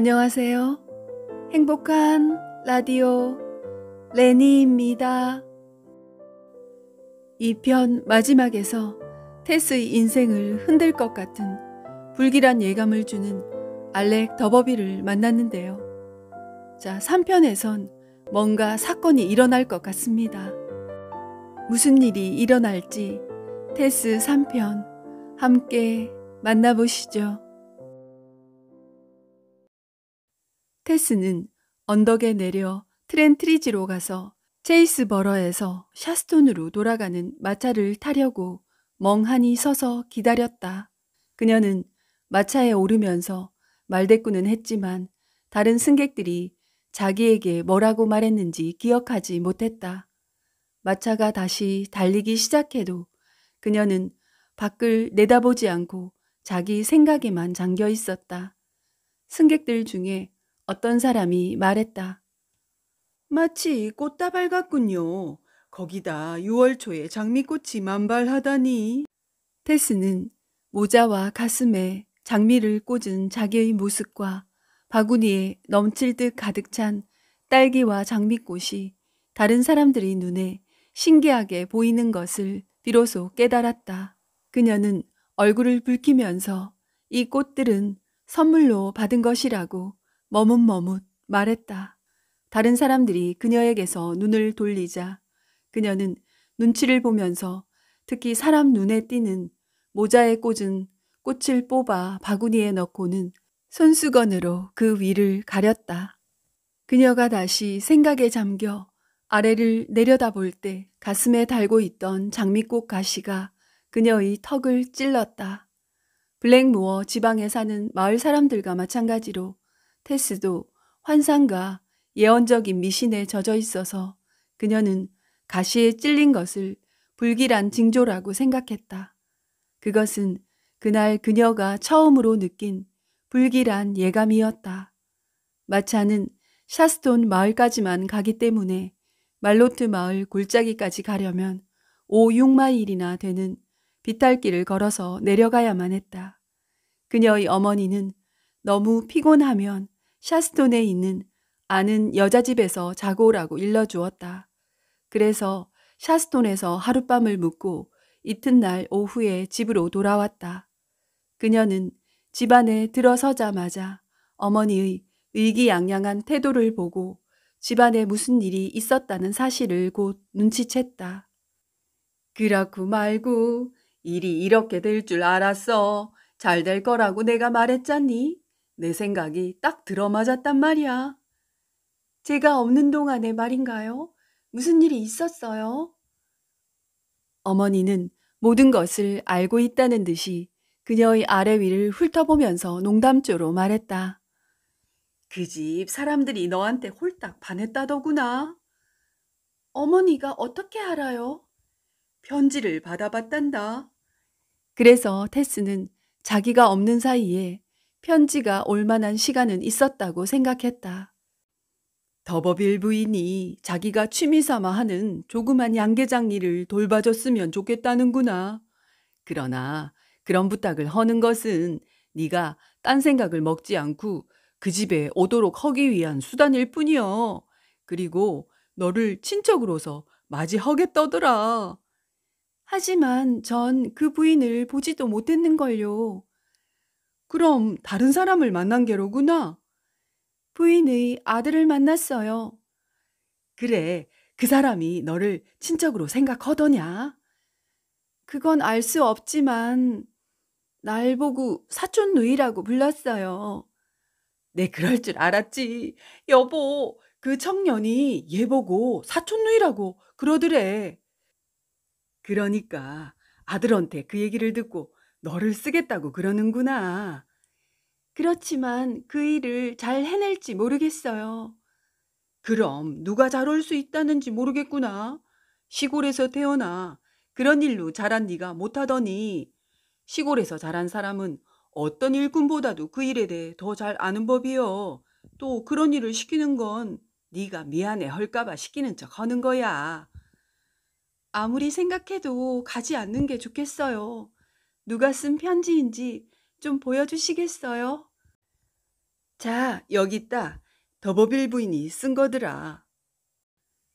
안녕하세요. 행복한 라디오 레니입니다. 2편 마지막에서 테스의 인생을 흔들 것 같은 불길한 예감을 주는 알렉 더버비를 만났는데요. 자, 3편에선 뭔가 사건이 일어날 것 같습니다. 무슨 일이 일어날지 테스 3편 함께 만나보시죠. 테스는 언덕에 내려 트렌트리지로 가서 체이스버러에서 샤스톤으로 돌아가는 마차를 타려고 멍하니 서서 기다렸다. 그녀는 마차에 오르면서 말대꾸는 했지만 다른 승객들이 자기에게 뭐라고 말했는지 기억하지 못했다. 마차가 다시 달리기 시작해도 그녀는 밖을 내다보지 않고 자기 생각에만 잠겨 있었다. 승객들 중에 어떤 사람이 말했다. 마치 꽃다발 같군요. 거기다 6월 초에 장미꽃이 만발하다니. 테스는 모자와 가슴에 장미를 꽂은 자기의 모습과 바구니에 넘칠 듯 가득 찬 딸기와 장미꽃이 다른 사람들의 눈에 신기하게 보이는 것을 비로소 깨달았다. 그녀는 얼굴을 붉히면서 이 꽃들은 선물로 받은 것이라고 머뭇머뭇 말했다. 다른 사람들이 그녀에게서 눈을 돌리자 그녀는 눈치를 보면서 특히 사람 눈에 띄는 모자에 꽂은 꽃을 뽑아 바구니에 넣고는 손수건으로 그 위를 가렸다. 그녀가 다시 생각에 잠겨 아래를 내려다볼 때 가슴에 달고 있던 장미꽃 가시가 그녀의 턱을 찔렀다. 블랙무어 지방에 사는 마을 사람들과 마찬가지로 테스도 환상과 예언적인 미신에 젖어 있어서 그녀는 가시에 찔린 것을 불길한 징조라고 생각했다. 그것은 그날 그녀가 처음으로 느낀 불길한 예감이었다. 마차는 샤스톤 마을까지만 가기 때문에 말로트 마을 골짜기까지 가려면 5, 6마일이나 되는 비탈길을 걸어서 내려가야만 했다. 그녀의 어머니는 너무 피곤하면 샤스톤에 있는 아는 여자집에서 자고 오라고 일러주었다. 그래서 샤스톤에서 하룻밤을 묵고 이튿날 오후에 집으로 돌아왔다. 그녀는 집안에 들어서자마자 어머니의 의기양양한 태도를 보고 집안에 무슨 일이 있었다는 사실을 곧 눈치챘다. 그렇고 말고 일이 이렇게 될 줄 알았어. 잘 될 거라고 내가 말했잖니? 내 생각이 딱 들어맞았단 말이야. 제가 없는 동안에 말인가요? 무슨 일이 있었어요? 어머니는 모든 것을 알고 있다는 듯이 그녀의 아래 위를 훑어보면서 농담조로 말했다. 그 집 사람들이 너한테 홀딱 반했다더구나. 어머니가 어떻게 알아요? 편지를 받아봤단다. 그래서 테스는 자기가 없는 사이에 편지가 올 만한 시간은 있었다고 생각했다. 더버빌 부인이 자기가 취미 삼아 하는 조그만 양계장 일을 돌봐줬으면 좋겠다는구나. 그러나 그런 부탁을 하는 것은 네가 딴 생각을 먹지 않고 그 집에 오도록 하기 위한 수단일 뿐이여. 그리고 너를 친척으로서 맞이하겠다더라. 하지만 전 그 부인을 보지도 못했는걸요. 그럼 다른 사람을 만난 게로구나. 부인의 아들을 만났어요. 그래, 그 사람이 너를 친척으로 생각하더냐? 그건 알 수 없지만 날 보고 사촌 누이라고 불렀어요. 네, 그럴 줄 알았지. 여보, 그 청년이 얘 보고 사촌 누이라고 그러더래. 그러니까 아들한테 그 얘기를 듣고 너를 쓰겠다고 그러는구나. 그렇지만 그 일을 잘 해낼지 모르겠어요. 그럼 누가 잘 올 수 있다는지 모르겠구나. 시골에서 태어나 그런 일로 잘한 네가 못하더니 시골에서 잘한 사람은 어떤 일꾼보다도 그 일에 대해 더 잘 아는 법이요. 또 그런 일을 시키는 건 네가 미안해 헐까봐 시키는 척 하는 거야. 아무리 생각해도 가지 않는 게 좋겠어요. 누가 쓴 편지인지 좀 보여주시겠어요? 자, 여기 있다. 더보빌 부인이 쓴 거더라.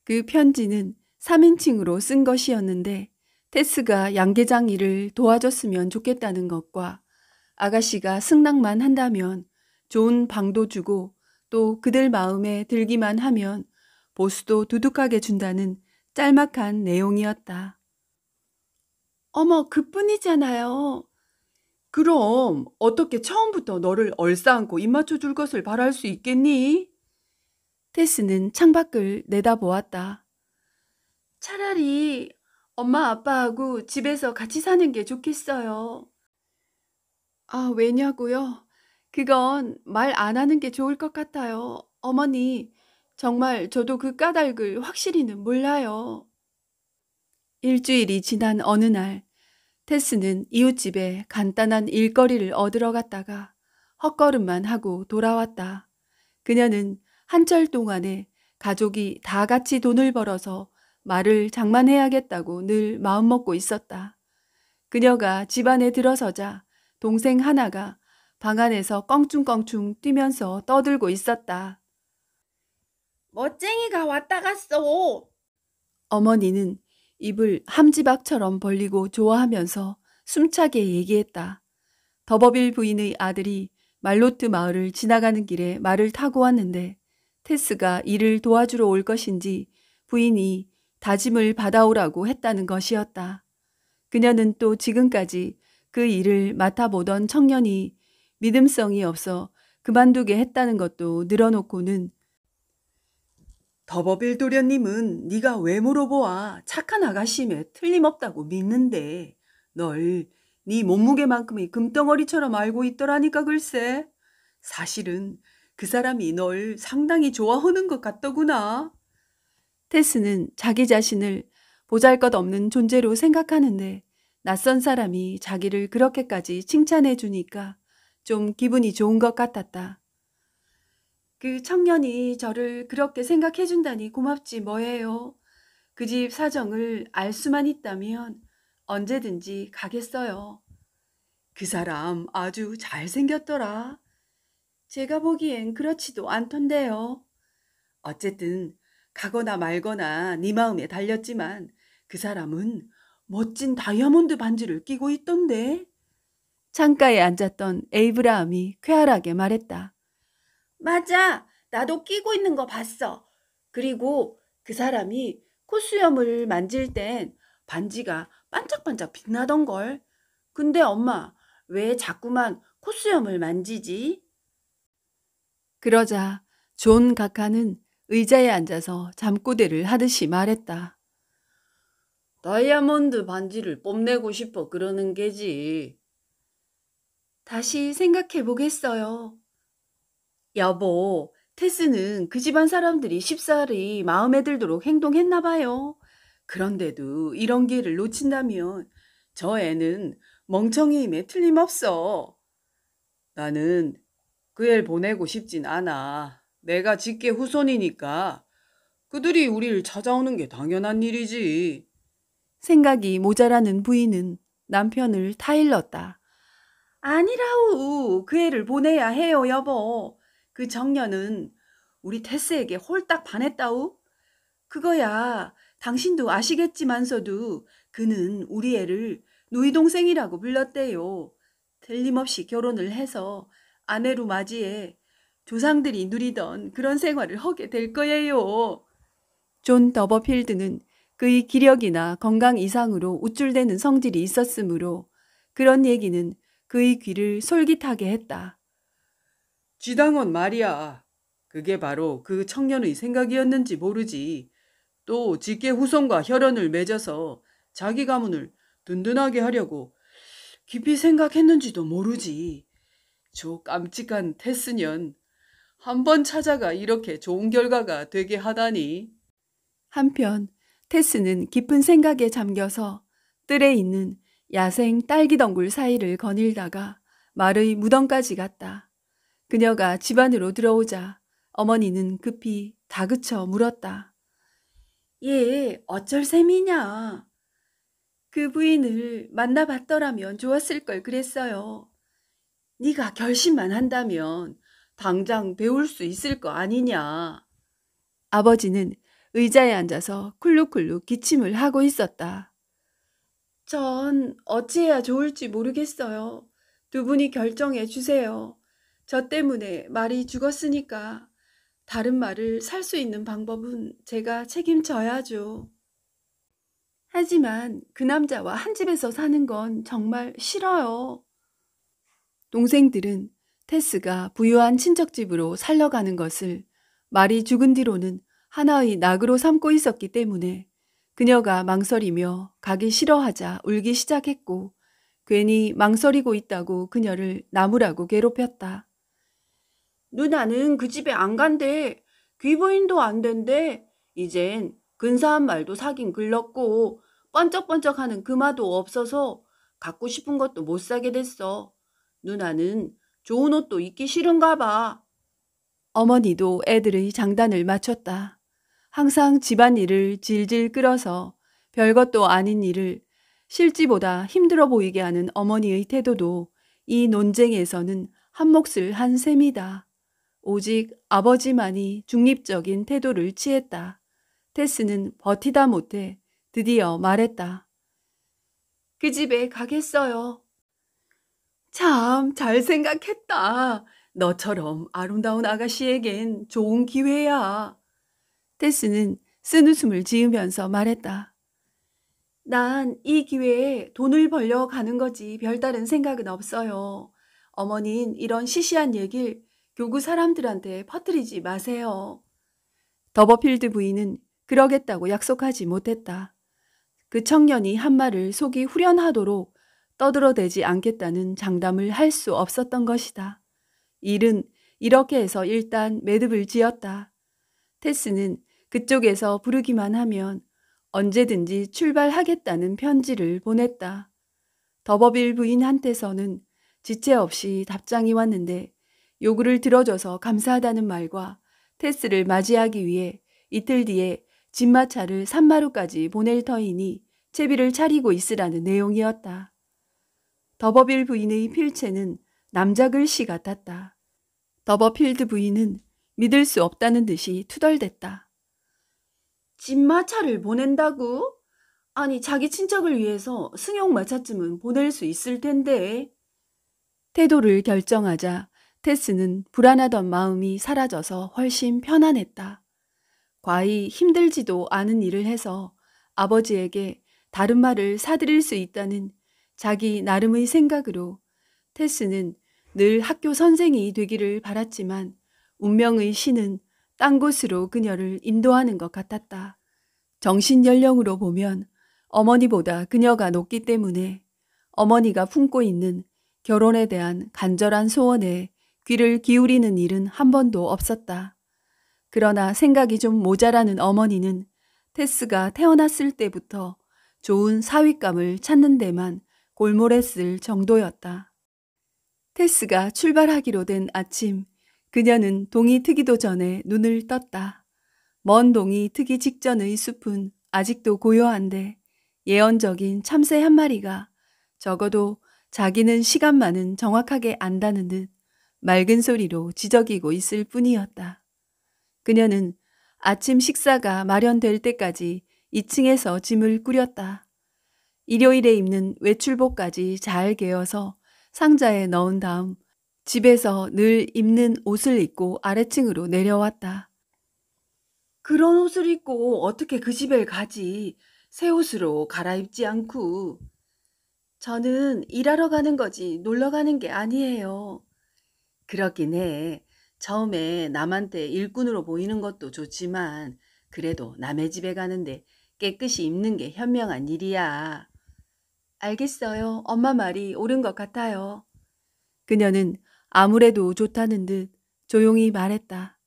그 편지는 3인칭으로 쓴 것이었는데 테스가 양계장 일을 도와줬으면 좋겠다는 것과 아가씨가 승낙만 한다면 좋은 방도 주고 또 그들 마음에 들기만 하면 보수도 두둑하게 준다는 짤막한 내용이었다. 어머, 그뿐이잖아요. 그럼 어떻게 처음부터 너를 얼싸안고 입맞춰 줄 것을 바랄 수 있겠니? 테스는 창밖을 내다보았다. 차라리 엄마 아빠하고 집에서 같이 사는 게 좋겠어요. 아, 왜냐고요? 그건 말 안 하는 게 좋을 것 같아요. 어머니, 정말 저도 그 까닭을 확실히는 몰라요. 일주일이 지난 어느 날 테스는 이웃집에 간단한 일거리를 얻으러 갔다가 헛걸음만 하고 돌아왔다. 그녀는 한철 동안에 가족이 다 같이 돈을 벌어서 말을 장만해야겠다고 늘 마음먹고 있었다. 그녀가 집안에 들어서자 동생 하나가 방 안에서 껑충껑충 뛰면서 떠들고 있었다. 멋쟁이가 왔다 갔어. 어머니는 입을 함지박처럼 벌리고 좋아하면서 숨차게 얘기했다. 더버빌 부인의 아들이 말로트 마을을 지나가는 길에 말을 타고 왔는데 테스가 이를 도와주러 올 것인지 부인이 다짐을 받아오라고 했다는 것이었다. 그녀는 또 지금까지 그 일을 맡아보던 청년이 믿음성이 없어 그만두게 했다는 것도 늘어놓고는 더버빌도련님은 네가 외모로 보아 착한 아가씨임에 틀림없다고 믿는데 널 네 몸무게만큼의 금덩어리처럼 알고 있더라니까 글쎄. 사실은 그 사람이 널 상당히 좋아하는 것 같더구나. 테스는 자기 자신을 보잘것없는 존재로 생각하는데 낯선 사람이 자기를 그렇게까지 칭찬해 주니까 좀 기분이 좋은 것 같았다. 그 청년이 저를 그렇게 생각해 준다니 고맙지 뭐예요. 그 집 사정을 알 수만 있다면 언제든지 가겠어요. 그 사람 아주 잘생겼더라. 제가 보기엔 그렇지도 않던데요. 어쨌든 가거나 말거나 네 마음에 달렸지만 그 사람은 멋진 다이아몬드 반지를 끼고 있던데. 창가에 앉았던 에이브라함이 쾌활하게 말했다. 맞아. 나도 끼고 있는 거 봤어. 그리고 그 사람이 콧수염을 만질 땐 반지가 반짝반짝 빛나던 걸. 근데 엄마, 왜 자꾸만 콧수염을 만지지? 그러자 존 가카는 의자에 앉아서 잠꼬대를 하듯이 말했다. 다이아몬드 반지를 뽐내고 싶어 그러는 게지. 다시 생각해 보겠어요. 여보, 테스는 그 집안 사람들이 쉽사리 마음에 들도록 행동했나 봐요. 그런데도 이런 길을 놓친다면 저 애는 멍청이임에 틀림없어. 나는 그 애를 보내고 싶진 않아. 내가 직계 후손이니까 그들이 우리를 찾아오는 게 당연한 일이지. 생각이 모자라는 부인은 남편을 타일렀다. 아니라우, 그 애를 보내야 해요, 여보. 그 정녀는 우리 테스에게 홀딱 반했다우? 그거야 당신도 아시겠지만서도 그는 우리 애를 누이 동생이라고 불렀대요. 틀림없이 결혼을 해서 아내로 맞이해 조상들이 누리던 그런 생활을 하게 될 거예요. 존 더버필드는 그의 기력이나 건강 이상으로 우쭐대는 성질이 있었으므로 그런 얘기는 그의 귀를 솔깃하게 했다. 쥐당원 말이야. 그게 바로 그 청년의 생각이었는지 모르지. 또 직계 후손과 혈연을 맺어서 자기 가문을 든든하게 하려고 깊이 생각했는지도 모르지. 저 깜찍한 테스년 한번 찾아가 이렇게 좋은 결과가 되게 하다니. 한편 테스는 깊은 생각에 잠겨서 뜰에 있는 야생 딸기 덩굴 사이를 거닐다가 말의 무덤까지 갔다. 그녀가 집 안으로 들어오자 어머니는 급히 다그쳐 물었다. 예, 어쩔 셈이냐. 그 부인을 만나봤더라면 좋았을 걸 그랬어요. 네가 결심만 한다면 당장 배울 수 있을 거 아니냐. 아버지는 의자에 앉아서 쿨룩쿨룩 기침을 하고 있었다. 전 어찌해야 좋을지 모르겠어요. 두 분이 결정해 주세요. 저 때문에 말이 죽었으니까 다른 말을 살 수 있는 방법은 제가 책임져야죠. 하지만 그 남자와 한 집에서 사는 건 정말 싫어요. 동생들은 테스가 부유한 친척집으로 살러 가는 것을 말이 죽은 뒤로는 하나의 낙으로 삼고 있었기 때문에 그녀가 망설이며 가기 싫어하자 울기 시작했고 괜히 망설이고 있다고 그녀를 나무라고 괴롭혔다. 누나는 그 집에 안 간대. 귀부인도 안 된대. 이젠 근사한 말도 사긴 글렀고 번쩍번쩍하는 그마도 없어서 갖고 싶은 것도 못 사게 됐어. 누나는 좋은 옷도 입기 싫은가 봐. 어머니도 애들의 장단을 맞췄다. 항상 집안일을 질질 끌어서 별것도 아닌 일을 실지보다 힘들어 보이게 하는 어머니의 태도도 이 논쟁에서는 한몫을 한 셈이다. 오직 아버지만이 중립적인 태도를 취했다. 테스는 버티다 못해 드디어 말했다. 그 집에 가겠어요. 참, 잘 생각했다. 너처럼 아름다운 아가씨에겐 좋은 기회야. 테스는 쓴 웃음을 지으면서 말했다. 난 이 기회에 돈을 벌려 가는 거지 별다른 생각은 없어요. 어머닌 이런 시시한 얘길 교구 사람들한테 퍼뜨리지 마세요. 더버필드 부인은 그러겠다고 약속하지 못했다. 그 청년이 한 말을 속이 후련하도록 떠들어대지 않겠다는 장담을 할 수 없었던 것이다. 일은 이렇게 해서 일단 매듭을 지었다. 테스는 그쪽에서 부르기만 하면 언제든지 출발하겠다는 편지를 보냈다. 더버빌 부인한테서는 지체 없이 답장이 왔는데 요구를 들어줘서 감사하다는 말과 테스를 맞이하기 위해 이틀 뒤에 진마차를 산마루까지 보낼 터이니 채비를 차리고 있으라는 내용이었다. 더버빌 부인의 필체는 남자 글씨 같았다. 더버필드 부인은 믿을 수 없다는 듯이 투덜댔다. 진마차를 보낸다고? 아니 자기 친척을 위해서 승용마차쯤은 보낼 수 있을 텐데. 태도를 결정하자 테스는 불안하던 마음이 사라져서 훨씬 편안했다. 과히 힘들지도 않은 일을 해서 아버지에게 다른 말을 사드릴 수 있다는 자기 나름의 생각으로 테스는 늘 학교 선생이 되기를 바랐지만 운명의 신은 딴 곳으로 그녀를 인도하는 것 같았다. 정신연령으로 보면 어머니보다 그녀가 높기 때문에 어머니가 품고 있는 결혼에 대한 간절한 소원에 귀를 기울이는 일은 한 번도 없었다. 그러나 생각이 좀 모자라는 어머니는 테스가 태어났을 때부터 좋은 사윗감을 찾는 데만 골몰했을 정도였다. 테스가 출발하기로 된 아침, 그녀는 동이 트기도 전에 눈을 떴다. 먼 동이 트기 직전의 숲은 아직도 고요한데 예언적인 참새 한 마리가 적어도 자기는 시간만은 정확하게 안다는 듯 맑은 소리로 지적이고 있을 뿐이었다. 그녀는 아침 식사가 마련될 때까지 2층에서 짐을 꾸렸다. 일요일에 입는 외출복까지 잘 개어서 상자에 넣은 다음 집에서 늘 입는 옷을 입고 아래층으로 내려왔다. 그런 옷을 입고 어떻게 그 집에 가지? 새 옷으로 갈아입지 않고. 저는 일하러 가는 거지 놀러 가는 게 아니에요. 그렇긴 해. 처음에 남한테 일꾼으로 보이는 것도 좋지만 그래도 남의 집에 가는데 깨끗이 입는 게 현명한 일이야. 알겠어요. 엄마 말이 옳은 것 같아요. 그녀는 아무래도 좋다는 듯 조용히 말했다.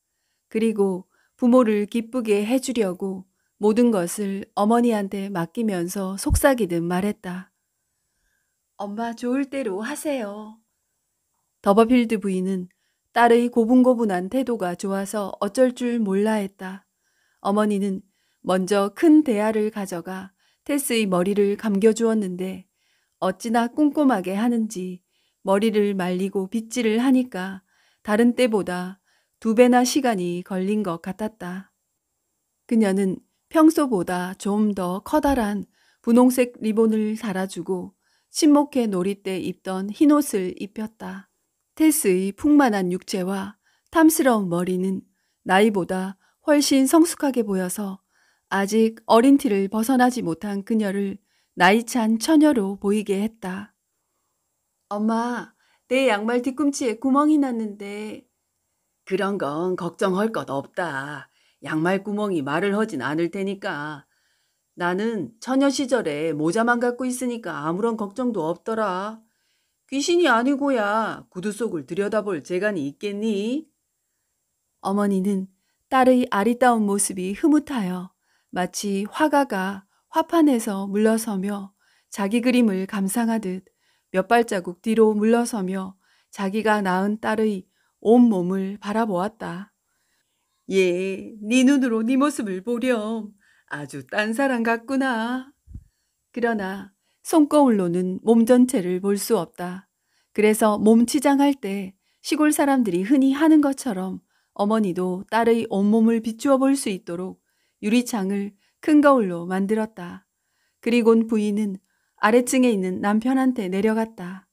그리고 부모를 기쁘게 해주려고 모든 것을 어머니한테 맡기면서 속삭이듯 말했다. 엄마 좋을 대로 하세요. 더버필드 부인은 딸의 고분고분한 태도가 좋아서 어쩔 줄 몰라 했다. 어머니는 먼저 큰 대야를 가져가 테스의 머리를 감겨주었는데 어찌나 꼼꼼하게 하는지 머리를 말리고 빗질을 하니까 다른 때보다 두 배나 시간이 걸린 것 같았다. 그녀는 평소보다 좀 더 커다란 분홍색 리본을 달아주고 침묵회 놀이 때 입던 흰옷을 입혔다. 테스의 풍만한 육체와 탐스러운 머리는 나이보다 훨씬 성숙하게 보여서 아직 어린 티를 벗어나지 못한 그녀를 나이찬 처녀로 보이게 했다. 엄마, 내 양말 뒤꿈치에 구멍이 났는데. 그런 건 걱정할 것 없다. 양말 구멍이 말을 하진 않을 테니까. 나는 처녀 시절에 모자만 갖고 있으니까 아무런 걱정도 없더라. 귀신이 아니고야 구두 속을 들여다볼 재간이 있겠니? 어머니는 딸의 아리따운 모습이 흐뭇하여 마치 화가가 화판에서 물러서며 자기 그림을 감상하듯 몇 발자국 뒤로 물러서며 자기가 낳은 딸의 온몸을 바라보았다. 예, 네 눈으로 네 모습을 보렴. 아주 딴 사람 같구나. 그러나 손거울로는 몸 전체를 볼 수 없다. 그래서 몸치장할 때 시골 사람들이 흔히 하는 것처럼 어머니도 딸의 온몸을 비추어 볼 수 있도록 유리창을 큰 거울로 만들었다. 그리곤 부인은 아래층에 있는 남편한테 내려갔다.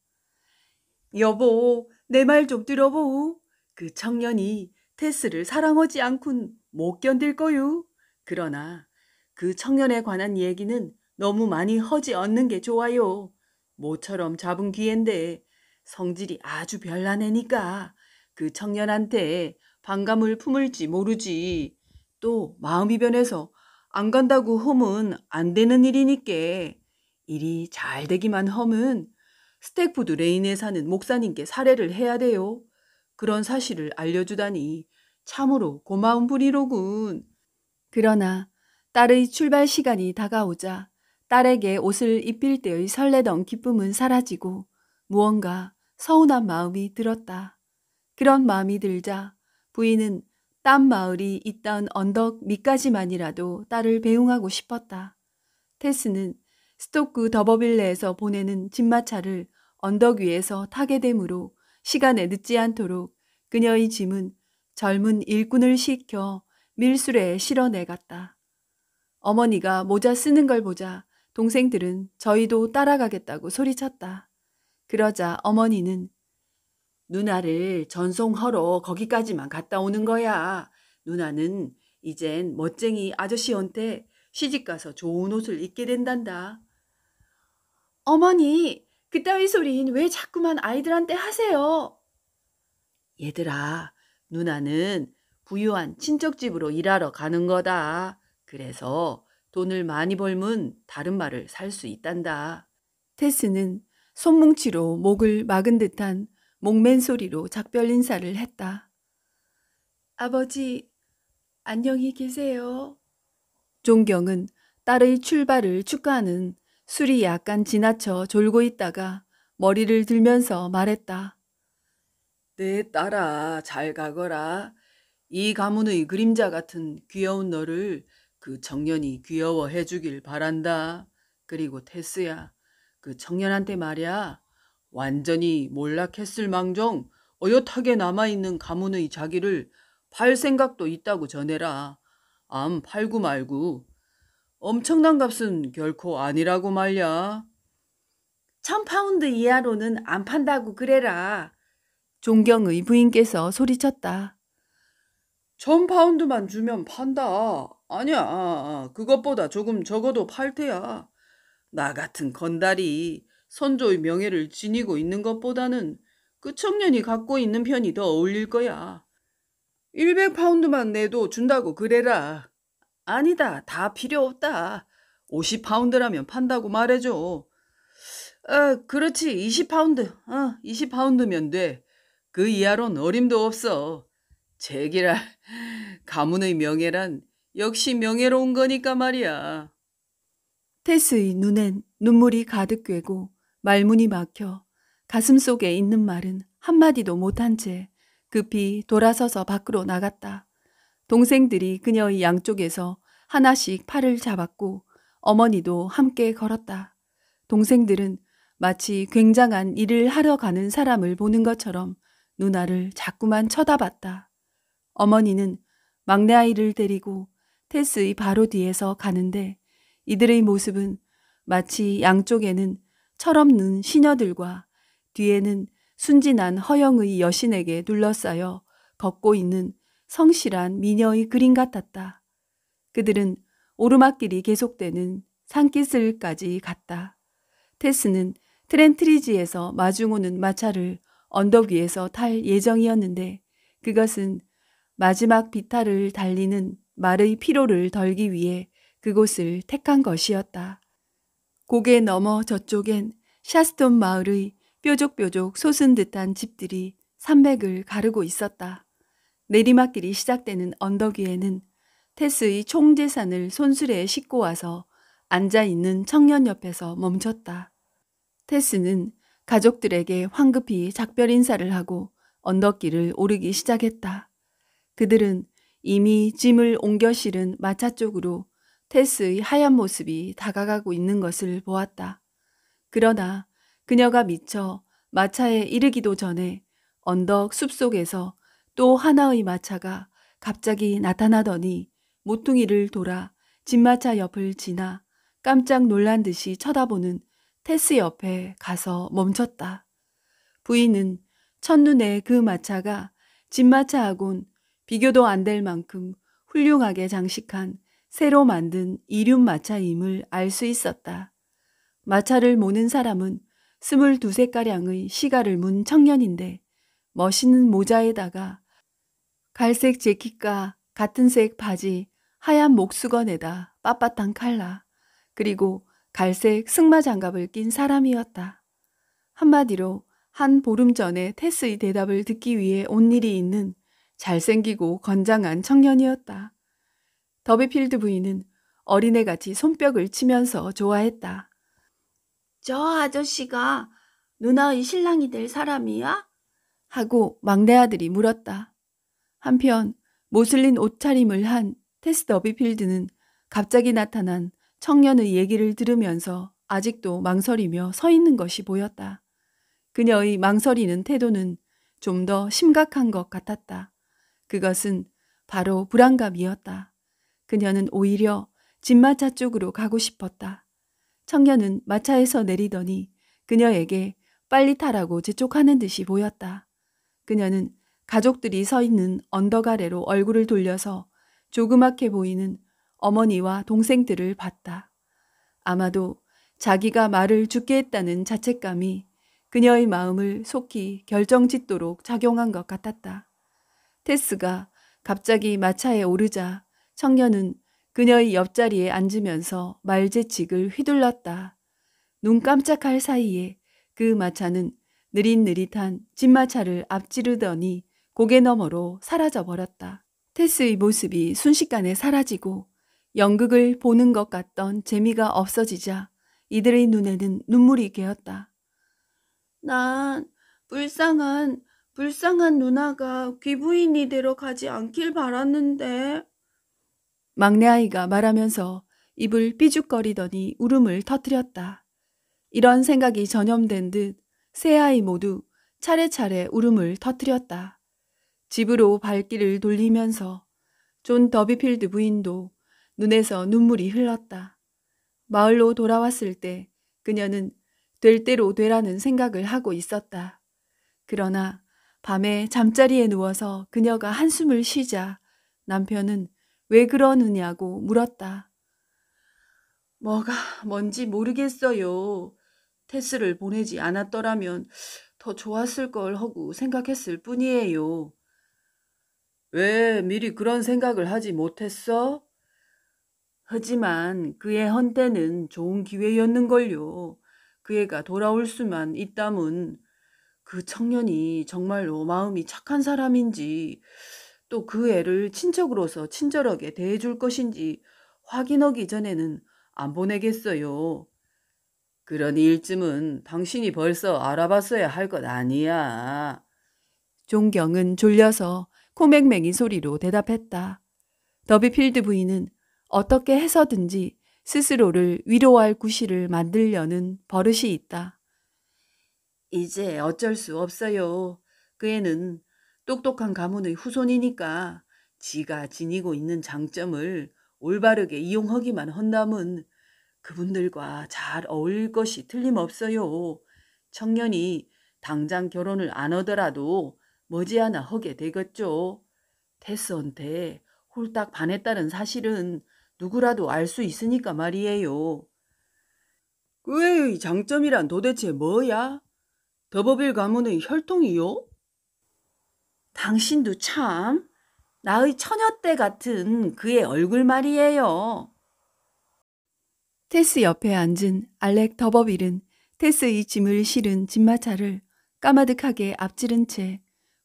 여보, 내 말 좀 들어보우. 그 청년이 테스를 사랑하지 않군 못 견딜 거유. 그러나 그 청년에 관한 얘기는 너무 많이 허지 얻는 게 좋아요. 모처럼 잡은 기회인데 성질이 아주 별난 애니까 그 청년한테 반감을 품을지 모르지. 또 마음이 변해서 안 간다고 험은 안 되는 일이니까 일이 잘 되기만 험은 스택푸드 레인에 사는 목사님께 사례를 해야 돼요. 그런 사실을 알려주다니 참으로 고마운 분이로군. 그러나 딸의 출발 시간이 다가오자 딸에게 옷을 입힐 때의 설레던 기쁨은 사라지고 무언가 서운한 마음이 들었다. 그런 마음이 들자 부인은 딴 마을이 있던 언덕 밑까지만이라도 딸을 배웅하고 싶었다. 테스는 스토크 더버빌레에서 보내는 집마차를 언덕 위에서 타게 되므로 시간에 늦지 않도록 그녀의 짐은 젊은 일꾼을 시켜 밀수레에 실어내갔다. 어머니가 모자 쓰는 걸 보자 동생들은 저희도 따라가겠다고 소리쳤다. 그러자 어머니는 누나를 전송하러 거기까지만 갔다 오는 거야. 누나는 이젠 멋쟁이 아저씨한테 시집가서 좋은 옷을 입게 된단다. 어머니, 그따위 소린 왜 자꾸만 아이들한테 하세요? 얘들아, 누나는 부유한 친척집으로 일하러 가는 거다. 그래서 돈을 많이 벌면 다른 말을 살 수 있단다. 테스는 손뭉치로 목을 막은 듯한 목맨 소리로 작별 인사를 했다. 아버지, 안녕히 계세요. 종경은 딸의 출발을 축하하는 술이 약간 지나쳐 졸고 있다가 머리를 들면서 말했다. 내 네, 딸아, 잘 가거라. 이 가문의 그림자 같은 귀여운 너를 그 청년이 귀여워해 주길 바란다. 그리고 테스야, 그 청년한테 말이야. 완전히 몰락했을 망정 어엿하게 남아있는 가문의 자기를 팔 생각도 있다고 전해라. 암 팔고 말고. 엄청난 값은 결코 아니라고 말야. 천 파운드 이하로는 안 판다고 그래라. 존경의 부인께서 소리쳤다. 천 파운드만 주면 판다. 아니야, 아, 아, 그것보다 조금 적어도 팔테야나 같은 건달이 선조의 명예를 지니고 있는 것보다는 그 청년이 갖고 있는 편이 더 어울릴 거야. 100파운드만 내도 준다고 그래라. 아니다, 다 필요 없다. 50파운드라면 판다고 말해줘. 아, 그렇지, 20파운드. 어, 20파운드면 돼. 그 이하론 어림도 없어. 제기랄, 가문의 명예란 역시 명예로운 거니까 말이야. 테스의 눈엔 눈물이 가득 꿰고 말문이 막혀 가슴 속에 있는 말은 한마디도 못한 채 급히 돌아서서 밖으로 나갔다. 동생들이 그녀의 양쪽에서 하나씩 팔을 잡았고 어머니도 함께 걸었다. 동생들은 마치 굉장한 일을 하러 가는 사람을 보는 것처럼 누나를 자꾸만 쳐다봤다. 어머니는 막내 아이를 데리고 테스의 바로 뒤에서 가는데 이들의 모습은 마치 양쪽에는 철없는 시녀들과 뒤에는 순진한 허영의 여신에게 둘러싸여 걷고 있는 성실한 미녀의 그림 같았다. 그들은 오르막길이 계속되는 산기슬까지 갔다. 테스는 트렌트리지에서 마중오는 마차를 언덕 위에서 탈 예정이었는데 그것은 마지막 비타를 달리는 말의 피로를 덜기 위해 그곳을 택한 것이었다. 고개 넘어 저쪽엔 샤스톤 마을의 뾰족뾰족 솟은 듯한 집들이 산맥을 가르고 있었다. 내리막길이 시작되는 언덕 위에는 테스의 총재산을 손수레에 싣고 와서 앉아있는 청년 옆에서 멈췄다. 테스는 가족들에게 황급히 작별 인사를 하고 언덕길을 오르기 시작했다. 그들은 이미 짐을 옮겨 실은 마차 쪽으로 테스의 하얀 모습이 다가가고 있는 것을 보았다. 그러나 그녀가 미처 마차에 이르기도 전에 언덕 숲속에서 또 하나의 마차가 갑자기 나타나더니 모퉁이를 돌아 집마차 옆을 지나 깜짝 놀란 듯이 쳐다보는 테스 옆에 가서 멈췄다. 부인은 첫눈에 그 마차가 집마차하곤 비교도 안 될 만큼 훌륭하게 장식한 새로 만든 이륜 마차임을 알 수 있었다. 마차를 모는 사람은 22세가량의 시가를 문 청년인데 멋있는 모자에다가 갈색 재킷과 같은 색 바지, 하얀 목수건에다 빳빳한 칼라, 그리고 갈색 승마 장갑을 낀 사람이었다. 한마디로 한 보름 전에 테스의 대답을 듣기 위해 온 일이 있는 잘생기고 건장한 청년이었다. 더비필드 부인은 어린애같이 손뼉을 치면서 좋아했다. 저 아저씨가 누나의 신랑이 될 사람이야? 하고 막내 아들이 물었다. 한편 모슬린 옷차림을 한 테스 더비필드는 갑자기 나타난 청년의 얘기를 들으면서 아직도 망설이며 서 있는 것이 보였다. 그녀의 망설이는 태도는 좀 더 심각한 것 같았다. 그것은 바로 불안감이었다. 그녀는 오히려 집마차 쪽으로 가고 싶었다. 청년은 마차에서 내리더니 그녀에게 빨리 타라고 재촉하는 듯이 보였다. 그녀는 가족들이 서 있는 언덕 아래로 얼굴을 돌려서 조그맣게 보이는 어머니와 동생들을 봤다. 아마도 자기가 말을 죽게 했다는 자책감이 그녀의 마음을 속히 결정짓도록 작용한 것 같았다. 테스가 갑자기 마차에 오르자 청년은 그녀의 옆자리에 앉으면서 말재칙을 휘둘렀다. 눈 깜짝할 사이에 그 마차는 느릿느릿한 진마차를 앞지르더니 고개 너머로 사라져버렸다. 테스의 모습이 순식간에 사라지고 연극을 보는 것 같던 재미가 없어지자 이들의 눈에는 눈물이 괴었다. 난 불쌍한 불쌍한 누나가 귀부인이 되러 가지 않길 바랐는데. 막내 아이가 말하면서 입을 삐죽거리더니 울음을 터뜨렸다. 이런 생각이 전염된 듯 세 아이 모두 차례차례 울음을 터뜨렸다. 집으로 발길을 돌리면서 존 더비필드 부인도 눈에서 눈물이 흘렀다. 마을로 돌아왔을 때 그녀는 될 대로 되라는 생각을 하고 있었다. 그러나 밤에 잠자리에 누워서 그녀가 한숨을 쉬자 남편은 왜 그러느냐고 물었다. 뭐가 뭔지 모르겠어요. 테스를 보내지 않았더라면 더 좋았을 걸 하고 생각했을 뿐이에요. 왜 미리 그런 생각을 하지 못했어? 하지만 그의 헌때는 좋은 기회였는걸요. 그 애가 돌아올 수만 있다면 그 청년이 정말로 마음이 착한 사람인지 또 그 애를 친척으로서 친절하게 대해줄 것인지 확인하기 전에는 안 보내겠어요. 그러니 일쯤은 당신이 벌써 알아봤어야 할 것 아니야. 종경은 졸려서 코맹맹이 소리로 대답했다. 더비필드 부인은 어떻게 해서든지 스스로를 위로할 구실을 만들려는 버릇이 있다. 이제 어쩔 수 없어요. 그 애는 똑똑한 가문의 후손이니까 지가 지니고 있는 장점을 올바르게 이용하기만 한다면 그분들과 잘 어울릴 것이 틀림없어요. 청년이 당장 결혼을 안 하더라도 머지않아 하게 되겠죠. 테스한테 홀딱 반했다는 사실은 누구라도 알 수 있으니까 말이에요. 그의 애 장점이란 도대체 뭐야? 더버빌 가문의 혈통이요? 당신도 참 나의 처녀 때 같은 그의 얼굴 말이에요. 테스 옆에 앉은 알렉 더버빌은 테스의 짐을 실은 짐마차를 까마득하게 앞지른 채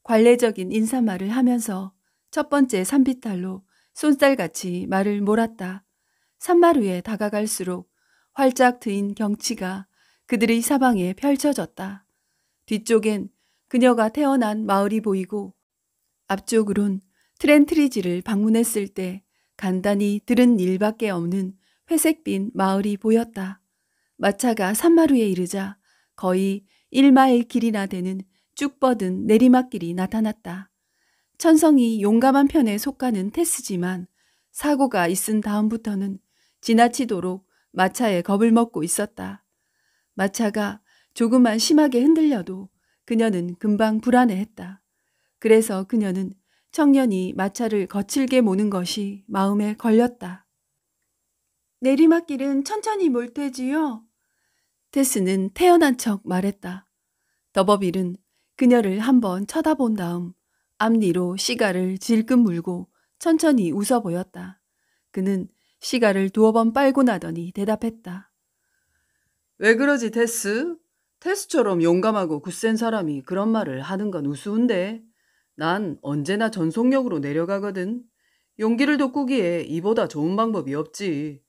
관례적인 인사말을 하면서 첫 번째 산비탈로 손살같이 말을 몰았다. 산마루에 다가갈수록 활짝 트인 경치가 그들의 사방에 펼쳐졌다. 뒤쪽엔 그녀가 태어난 마을이 보이고 앞쪽으론 트렌트리지를 방문했을 때 간단히 들은 일밖에 없는 회색빈 마을이 보였다. 마차가 산마루에 이르자 거의 1마일 길이나 되는 쭉 뻗은 내리막길이 나타났다. 천성이 용감한 편에 속하는 테스지만 사고가 있은 다음부터는 지나치도록 마차에 겁을 먹고 있었다. 마차가 조금만 심하게 흔들려도 그녀는 금방 불안해했다. 그래서 그녀는 청년이 마차를 거칠게 모는 것이 마음에 걸렸다. 내리막길은 천천히 몰 테지요. 테스는 태어난 척 말했다. 더버빌은 그녀를 한번 쳐다본 다음 앞니로 시가를 질끈 물고 천천히 웃어 보였다. 그는 시가를 두어 번 빨고 나더니 대답했다. 왜 그러지, 데스? 테스처럼 용감하고 굳센 사람이 그런 말을 하는 건 우스운데 난 언제나 전속력으로 내려가거든. 용기를 돋구기에 이보다 좋은 방법이 없지.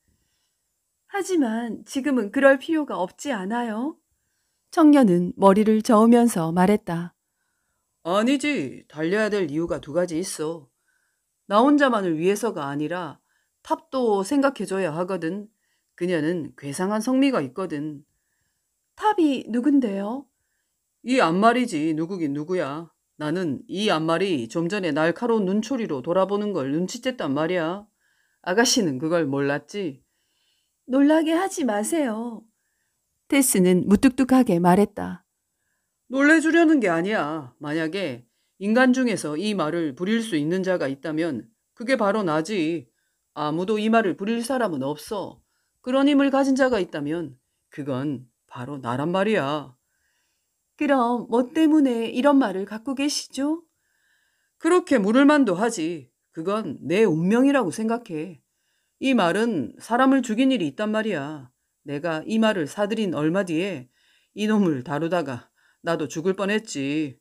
하지만 지금은 그럴 필요가 없지 않아요? 청년은 머리를 저으면서 말했다. 아니지. 달려야 될 이유가 두 가지 있어. 나 혼자만을 위해서가 아니라 탑도 생각해줘야 하거든. 그녀는 괴상한 성미가 있거든. 탑이 누군데요? 이 앞말이지 누구긴 누구야. 나는 이 앞말이 좀 전에 날카로운 눈초리로 돌아보는 걸 눈치챘단 말이야. 아가씨는 그걸 몰랐지? 놀라게 하지 마세요. 테스는 무뚝뚝하게 말했다. 놀래주려는 게 아니야. 만약에 인간 중에서 이 말을 부릴 수 있는 자가 있다면 그게 바로 나지. 아무도 이 말을 부릴 사람은 없어. 그런 힘을 가진 자가 있다면 그건 바로 나란 말이야. 그럼 뭐 때문에 이런 말을 갖고 계시죠? 그렇게 물을 만도 하지. 그건 내 운명이라고 생각해. 이 말은 사람을 죽인 일이 있단 말이야. 내가 이 말을 사들인 얼마 뒤에 이놈을 다루다가 나도 죽을 뻔했지.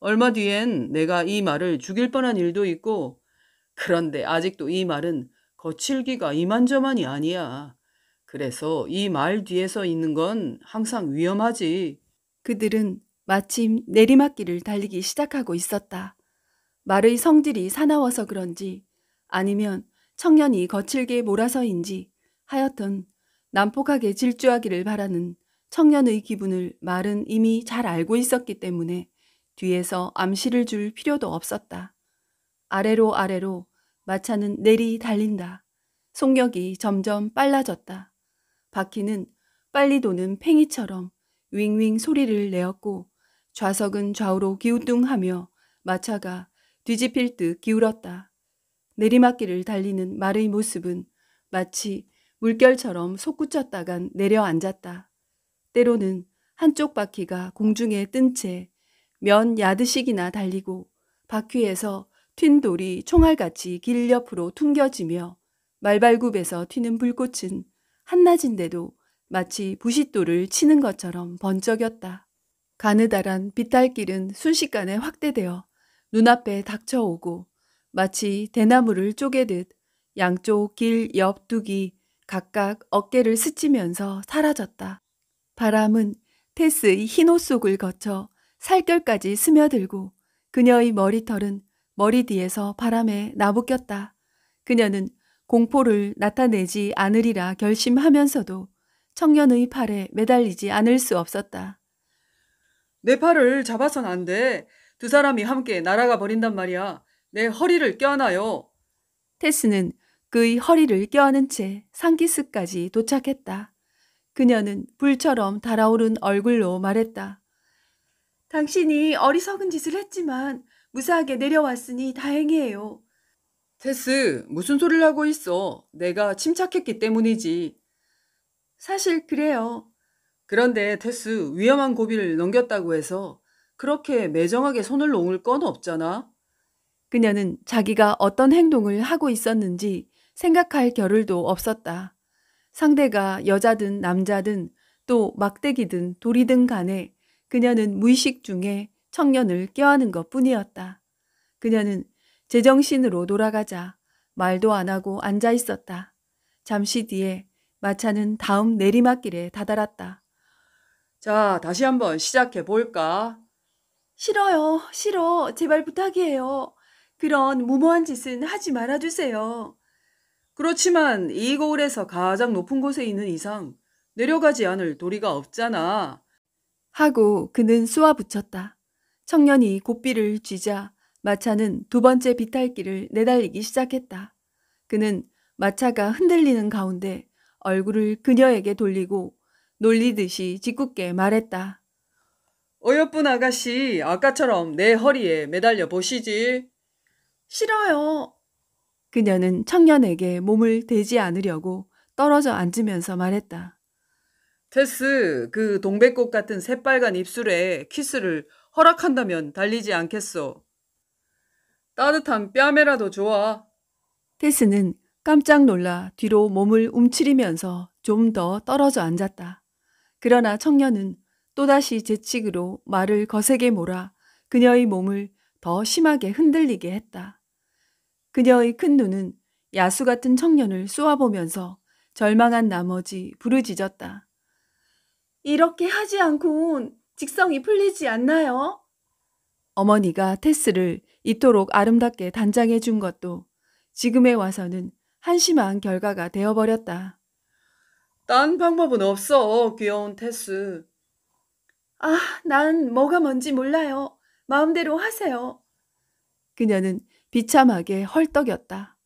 얼마 뒤엔 내가 이 말을 죽일 뻔한 일도 있고, 그런데 아직도 이 말은 거칠기가 이만저만이 아니야. 그래서 이 말 뒤에서 있는 건 항상 위험하지. 그들은 마침 내리막길을 달리기 시작하고 있었다. 말의 성질이 사나워서 그런지 아니면 청년이 거칠게 몰아서인지 하여튼 난폭하게 질주하기를 바라는 청년의 기분을 말은 이미 잘 알고 있었기 때문에 뒤에서 암시를 줄 필요도 없었다. 아래로 아래로 마차는 내리 달린다. 속력이 점점 빨라졌다. 바퀴는 빨리 도는 팽이처럼 윙윙 소리를 내었고 좌석은 좌우로 기우뚱하며 마차가 뒤집힐 듯 기울었다. 내리막길을 달리는 말의 모습은 마치 물결처럼 솟구쳤다간 내려앉았다. 때로는 한쪽 바퀴가 공중에 뜬 채 면 야드식이나 달리고 바퀴에서 튄 돌이 총알같이 길 옆으로 퉁겨지며 말발굽에서 튀는 불꽃은 한낮인데도 마치 부싯돌을 치는 것처럼 번쩍였다. 가느다란 비탈길은 순식간에 확대되어 눈앞에 닥쳐오고 마치 대나무를 쪼개듯 양쪽 길 옆두기 각각 어깨를 스치면서 사라졌다. 바람은 테스의 흰옷 속을 거쳐 살결까지 스며들고 그녀의 머리털은 머리 뒤에서 바람에 나부꼈다. 그녀는 공포를 나타내지 않으리라 결심하면서도 청년의 팔에 매달리지 않을 수 없었다. 내 팔을 잡아선 안 돼. 두 사람이 함께 날아가 버린단 말이야. 내 허리를 껴안아요. 테스는 그의 허리를 껴안은 채 상기스까지 도착했다. 그녀는 불처럼 달아오른 얼굴로 말했다. 당신이 어리석은 짓을 했지만 무사하게 내려왔으니 다행이에요. 테스, 무슨 소리를 하고 있어? 내가 침착했기 때문이지. 사실 그래요. 그런데 테스, 위험한 고비를 넘겼다고 해서 그렇게 매정하게 손을 놓을 건 없잖아. 그녀는 자기가 어떤 행동을 하고 있었는지 생각할 겨를도 없었다. 상대가 여자든 남자든 또 막대기든 돌이든 간에 그녀는 무의식 중에 청년을 껴안은 것 뿐이었다. 그녀는 제정신으로 돌아가자 말도 안 하고 앉아 있었다. 잠시 뒤에 마차는 다음 내리막길에 다다랐다. 자, 다시 한번 시작해 볼까? 싫어요, 싫어. 제발 부탁이에요. 그런 무모한 짓은 하지 말아주세요. 그렇지만 이 거울에서 가장 높은 곳에 있는 이상 내려가지 않을 도리가 없잖아. 하고 그는 쏘아 붙였다. 청년이 고삐를 쥐자 마차는 두 번째 비탈길을 내달리기 시작했다. 그는 마차가 흔들리는 가운데 얼굴을 그녀에게 돌리고 놀리듯이 짓궂게 말했다. 어여쁜 아가씨, 아까처럼 내 허리에 매달려 보시지. 싫어요. 그녀는 청년에게 몸을 대지 않으려고 떨어져 앉으면서 말했다. 테스, 그 동백꽃 같은 새빨간 입술에 키스를 허락한다면 달리지 않겠소. 따뜻한 뺨에라도 좋아. 테스는 깜짝 놀라 뒤로 몸을 움츠리면서 좀 더 떨어져 앉았다. 그러나 청년은 또다시 재칙으로 말을 거세게 몰아 그녀의 몸을 더 심하게 흔들리게 했다. 그녀의 큰 눈은 야수 같은 청년을 쏘아보면서 절망한 나머지 부르짖었다. 이렇게 하지 않고 직성이 풀리지 않나요? 어머니가 테스를 이토록 아름답게 단장해 준 것도 지금에 와서는 한심한 결과가 되어버렸다. 딴 방법은 없어, 귀여운 테스. 아, 난 뭐가 뭔지 몰라요. 마음대로 하세요. 그녀는 비참하게 헐떡였다.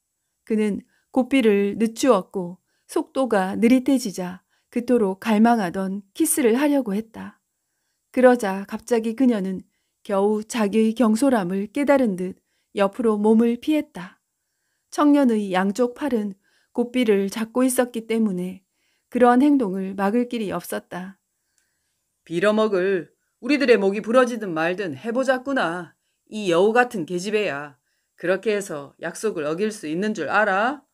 그는 고삐를 늦추었고 속도가 느릿해지자 그토록 갈망하던 키스를 하려고 했다. 그러자 갑자기 그녀는 겨우 자기의 경솔함을 깨달은 듯 옆으로 몸을 피했다. 청년의 양쪽 팔은 고삐를 잡고 있었기 때문에 그러한 행동을 막을 길이 없었다. 빌어먹을 우리들의 목이 부러지든 말든 해보자꾸나. 이 여우 같은 계집애야. 그렇게 해서 약속을 어길 수 있는 줄 알아?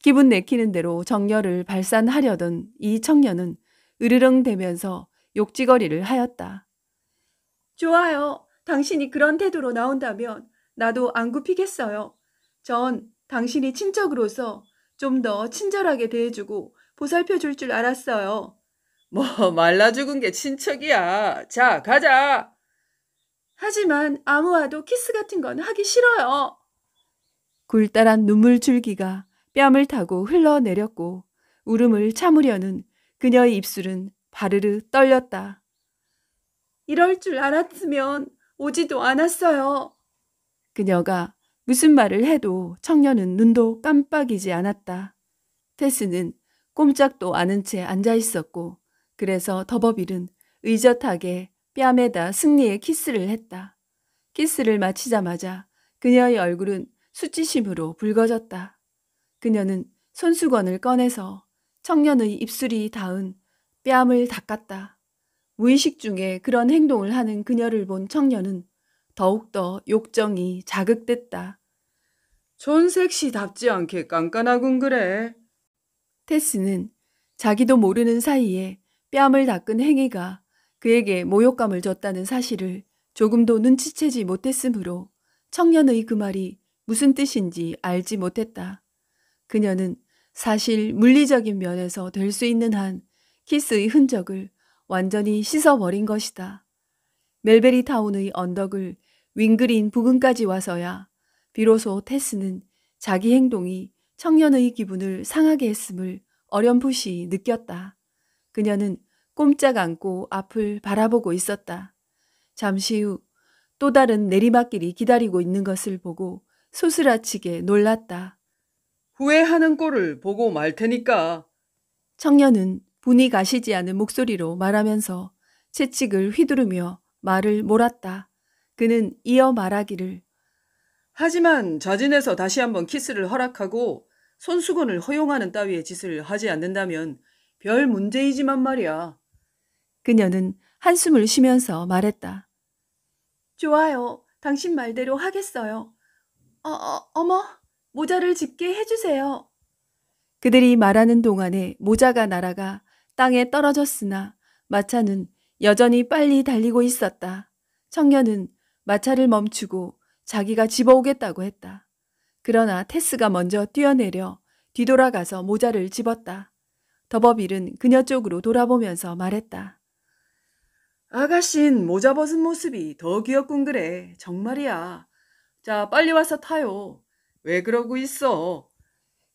기분 내키는 대로 정열을 발산하려던 이 청년은 으르렁대면서 욕지거리를 하였다. 좋아요. 당신이 그런 태도로 나온다면 나도 안 굽히겠어요. 전 당신이 친척으로서 좀 더 친절하게 대해주고 보살펴 줄 줄 알았어요. 뭐, 말라 죽은 게 친척이야. 자, 가자. 하지만 아무와도 키스 같은 건 하기 싫어요. 굴다란 눈물 줄기가 뺨을 타고 흘러내렸고 울음을 참으려는 그녀의 입술은 바르르 떨렸다. 이럴 줄 알았으면 오지도 않았어요. 그녀가 무슨 말을 해도 청년은 눈도 깜빡이지 않았다. 테스는 꼼짝도 않은 채 앉아 있었고 그래서 더버빌은 의젓하게 뺨에다 승리의 키스를 했다. 키스를 마치자마자 그녀의 얼굴은 수치심으로 붉어졌다. 그녀는 손수건을 꺼내서 청년의 입술이 닿은 뺨을 닦았다. 무의식 중에 그런 행동을 하는 그녀를 본 청년은 더욱더 욕정이 자극됐다. 존 섹시답지 않게 깐깐하군 그래. 테스는 자기도 모르는 사이에 뺨을 닦은 행위가 그에게 모욕감을 줬다는 사실을 조금도 눈치채지 못했으므로 청년의 그 말이 무슨 뜻인지 알지 못했다. 그녀는 사실 물리적인 면에서 될 수 있는 한 키스의 흔적을 완전히 씻어버린 것이다. 멜베리 타운의 언덕을 윙그린 부근까지 와서야 비로소 테스는 자기 행동이 청년의 기분을 상하게 했음을 어렴풋이 느꼈다. 그녀는 꼼짝 않고 앞을 바라보고 있었다. 잠시 후 또 다른 내리막길이 기다리고 있는 것을 보고 소스라치게 놀랐다. 후회하는 꼴을 보고 말 테니까. 청년은 분이 가시지 않은 목소리로 말하면서 채찍을 휘두르며 말을 몰았다. 그는 이어 말하기를 하지만 자진해서 다시 한번 키스를 허락하고 손수건을 허용하는 따위의 짓을 하지 않는다면 별 문제이지만 말이야. 그녀는 한숨을 쉬면서 말했다. 좋아요. 당신 말대로 하겠어요. 어, 어, 어머, 모자를 집게 해주세요. 그들이 말하는 동안에 모자가 날아가 땅에 떨어졌으나 마차는 여전히 빨리 달리고 있었다. 청년은 마차를 멈추고 자기가 집어오겠다고 했다. 그러나 테스가 먼저 뛰어내려 뒤돌아가서 모자를 집었다. 더버빌은 그녀 쪽으로 돌아보면서 말했다. 아가씨는 모자 벗은 모습이 더 귀엽군 그래. 정말이야. 자, 빨리 와서 타요. 왜 그러고 있어?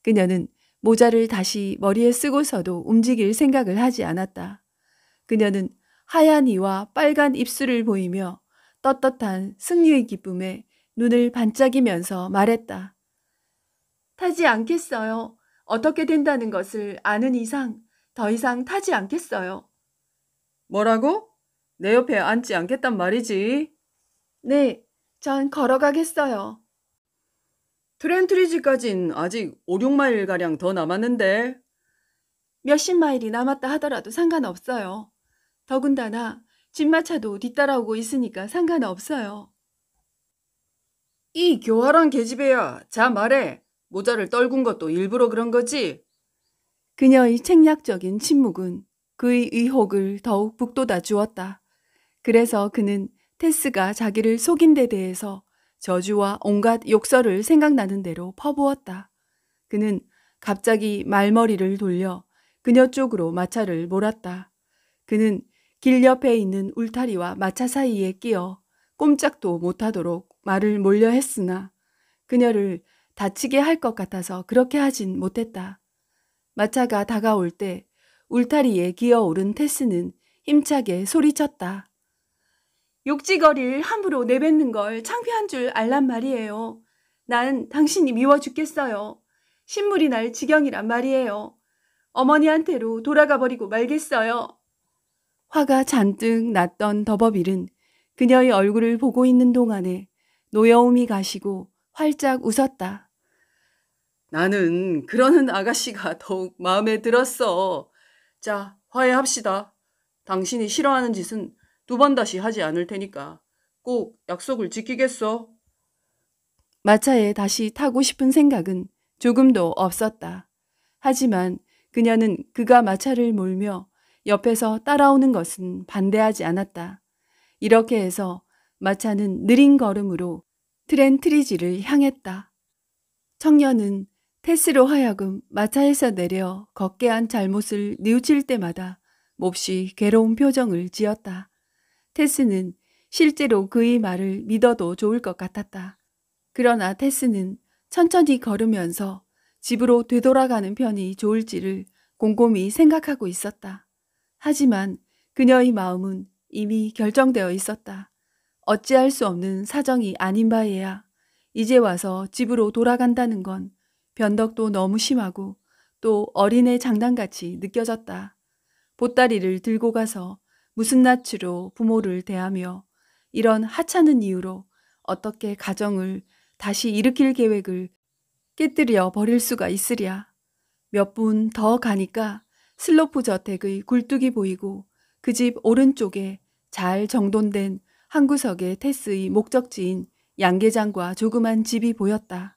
그녀는 모자를 다시 머리에 쓰고서도 움직일 생각을 하지 않았다. 그녀는 하얀 이와 빨간 입술을 보이며 떳떳한 승리의 기쁨에 눈을 반짝이면서 말했다. 타지 않겠어요. 어떻게 된다는 것을 아는 이상 더 이상 타지 않겠어요. 뭐라고? 내 옆에 앉지 않겠단 말이지. 네, 전 걸어가겠어요. 트렌트리지까진 아직 5, 6마일가량 더 남았는데. 몇십 마일이 남았다 하더라도 상관없어요. 더군다나 집마차도 뒤따라오고 있으니까 상관없어요. 이 교활한 계집애야, 자 말해. 모자를 떨군 것도 일부러 그런 거지? 그녀의 책략적인 침묵은 그의 의혹을 더욱 북돋아 주었다. 그래서 그는 테스가 자기를 속인 데 대해서 저주와 온갖 욕설을 생각나는 대로 퍼부었다. 그는 갑자기 말머리를 돌려 그녀 쪽으로 마차를 몰았다. 그는 길 옆에 있는 울타리와 마차 사이에 끼어 꼼짝도 못하도록 말을 몰려 했으나 그녀를 다치게 할 것 같아서 그렇게 하진 못했다. 마차가 다가올 때 울타리에 기어오른 테스는 힘차게 소리쳤다. 욕지거리를 함부로 내뱉는 걸 창피한 줄 알란 말이에요. 난 당신이 미워 죽겠어요. 신물이 날 지경이란 말이에요. 어머니한테로 돌아가 버리고 말겠어요. 화가 잔뜩 났던 더버빌은 그녀의 얼굴을 보고 있는 동안에 노여움이 가시고 활짝 웃었다. 나는 그러는 아가씨가 더욱 마음에 들었어. 자, 화해합시다. 당신이 싫어하는 짓은 두번 다시 하지 않을 테니까 꼭 약속을 지키겠어. 마차에 다시 타고 싶은 생각은 조금도 없었다. 하지만 그녀는 그가 마차를 몰며 옆에서 따라오는 것은 반대하지 않았다. 이렇게 해서 마차는 느린 걸음으로 트렌트리지를 향했다. 청년은 테스로 하여금 마차에서 내려 걷게 한 잘못을 뉘우칠 때마다 몹시 괴로운 표정을 지었다. 테스는 실제로 그의 말을 믿어도 좋을 것 같았다. 그러나 테스는 천천히 걸으면서 집으로 되돌아가는 편이 좋을지를 곰곰이 생각하고 있었다. 하지만 그녀의 마음은 이미 결정되어 있었다. 어찌할 수 없는 사정이 아닌 바에야 이제 와서 집으로 돌아간다는 건 변덕도 너무 심하고 또 어린애 장난같이 느껴졌다. 보따리를 들고 가서 무슨 낯으로 부모를 대하며 이런 하찮은 이유로 어떻게 가정을 다시 일으킬 계획을 깨뜨려 버릴 수가 있으랴. 몇 분 더 가니까 슬로프 저택의 굴뚝이 보이고 그 집 오른쪽에 잘 정돈된 한 구석의 테스의 목적지인 양계장과 조그만 집이 보였다.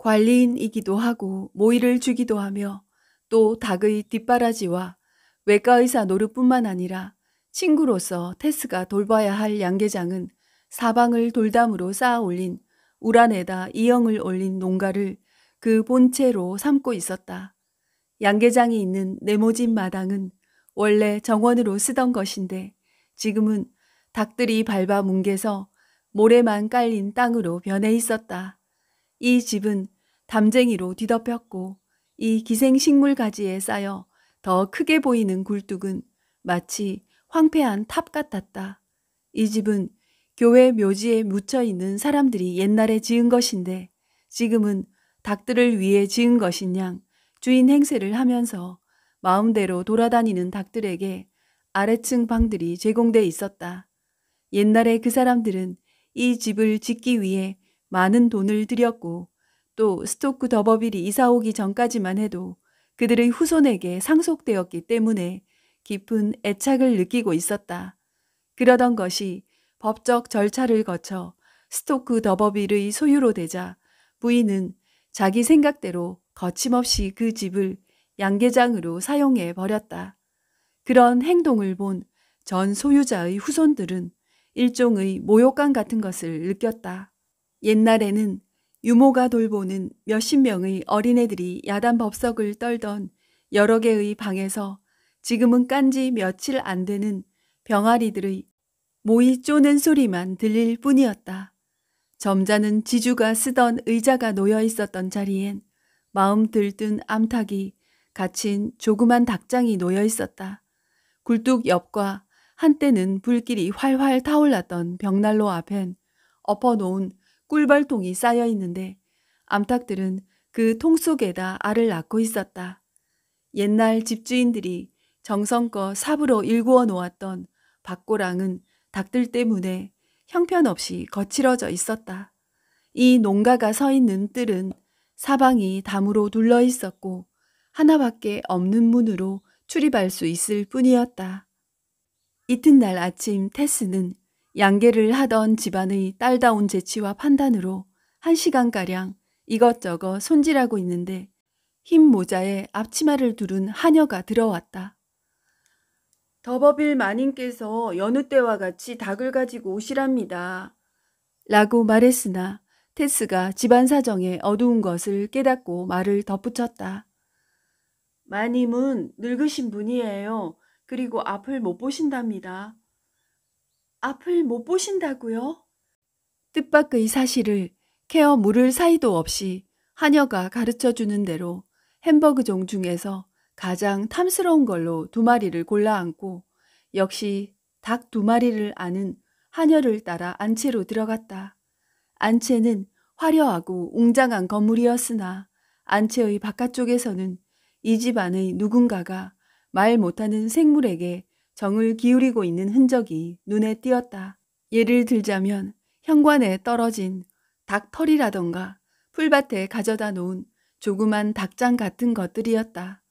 관리인이기도 하고 모이를 주기도 하며 또 닭의 뒷바라지와 외과 의사 노릇뿐만 아니라 친구로서 테스가 돌봐야 할 양계장은 사방을 돌담으로 쌓아 올린 우란에다 이영을 올린 농가를 그 본체로 삼고 있었다. 양계장이 있는 네모진 마당은 원래 정원으로 쓰던 것인데 지금은 닭들이 밟아 뭉개서 모래만 깔린 땅으로 변해 있었다. 이 집은 담쟁이로 뒤덮였고 이 기생식물 가지에 쌓여 더 크게 보이는 굴뚝은 마치 황폐한 탑 같았다. 이 집은 교회 묘지에 묻혀 있는 사람들이 옛날에 지은 것인데 지금은 닭들을 위해 지은 것인양 주인 행세를 하면서 마음대로 돌아다니는 닭들에게 아래층 방들이 제공돼 있었다. 옛날에 그 사람들은 이 집을 짓기 위해 많은 돈을 들였고 또 스토크 더버빌이 이사 오기 전까지만 해도 그들의 후손에게 상속되었기 때문에 깊은 애착을 느끼고 있었다. 그러던 것이 법적 절차를 거쳐 스토크 더버빌의 소유로 되자 부인은 자기 생각대로 거침없이 그 집을 양계장으로 사용해 버렸다. 그런 행동을 본 전 소유자의 후손들은 일종의 모욕감 같은 것을 느꼈다. 옛날에는 유모가 돌보는 몇십 명의 어린애들이 야단 법석을 떨던 여러 개의 방에서 지금은 깐지 며칠 안 되는 병아리들의 모이 쪼는 소리만 들릴 뿐이었다. 점잖은 지주가 쓰던 의자가 놓여 있었던 자리엔 마음 들뜬 암탉이 갇힌 조그만 닭장이 놓여 있었다. 굴뚝 옆과 한때는 불길이 활활 타올랐던 벽난로 앞엔 엎어놓은 꿀벌통이 쌓여 있는데 암탉들은 그 통 속에다 알을 낳고 있었다. 옛날 집주인들이 정성껏 삽으로 일구어 놓았던 박고랑은 닭들 때문에 형편없이 거칠어져 있었다. 이 농가가 서 있는 뜰은 사방이 담으로 둘러 있었고 하나밖에 없는 문으로 출입할 수 있을 뿐이었다. 이튿날 아침 테스는 양계를 하던 집안의 딸다운 재치와 판단으로 한 시간가량 이것저것 손질하고 있는데 흰 모자에 앞치마를 두른 하녀가 들어왔다. 더버빌 마님께서 여느 때와 같이 닭을 가지고 오시랍니다. 라고 말했으나 테스가 집안 사정에 어두운 것을 깨닫고 말을 덧붙였다. 마님은 늙으신 분이에요. 그리고 앞을 못 보신답니다. 앞을 못 보신다고요? 뜻밖의 사실을 케어 물을 사이도 없이 하녀가 가르쳐 주는 대로 햄버그 종 중에서 가장 탐스러운 걸로 두 마리를 골라 앉고 역시 닭 두 마리를 아는 하녀를 따라 안채로 들어갔다. 안채는 화려하고 웅장한 건물이었으나 안채의 바깥쪽에서는 이 집안의 누군가가 말 못하는 생물에게 정을 기울이고 있는 흔적이 눈에 띄었다. 예를 들자면 현관에 떨어진 닭털이라던가 풀밭에 가져다 놓은 조그만 닭장 같은 것들이었다.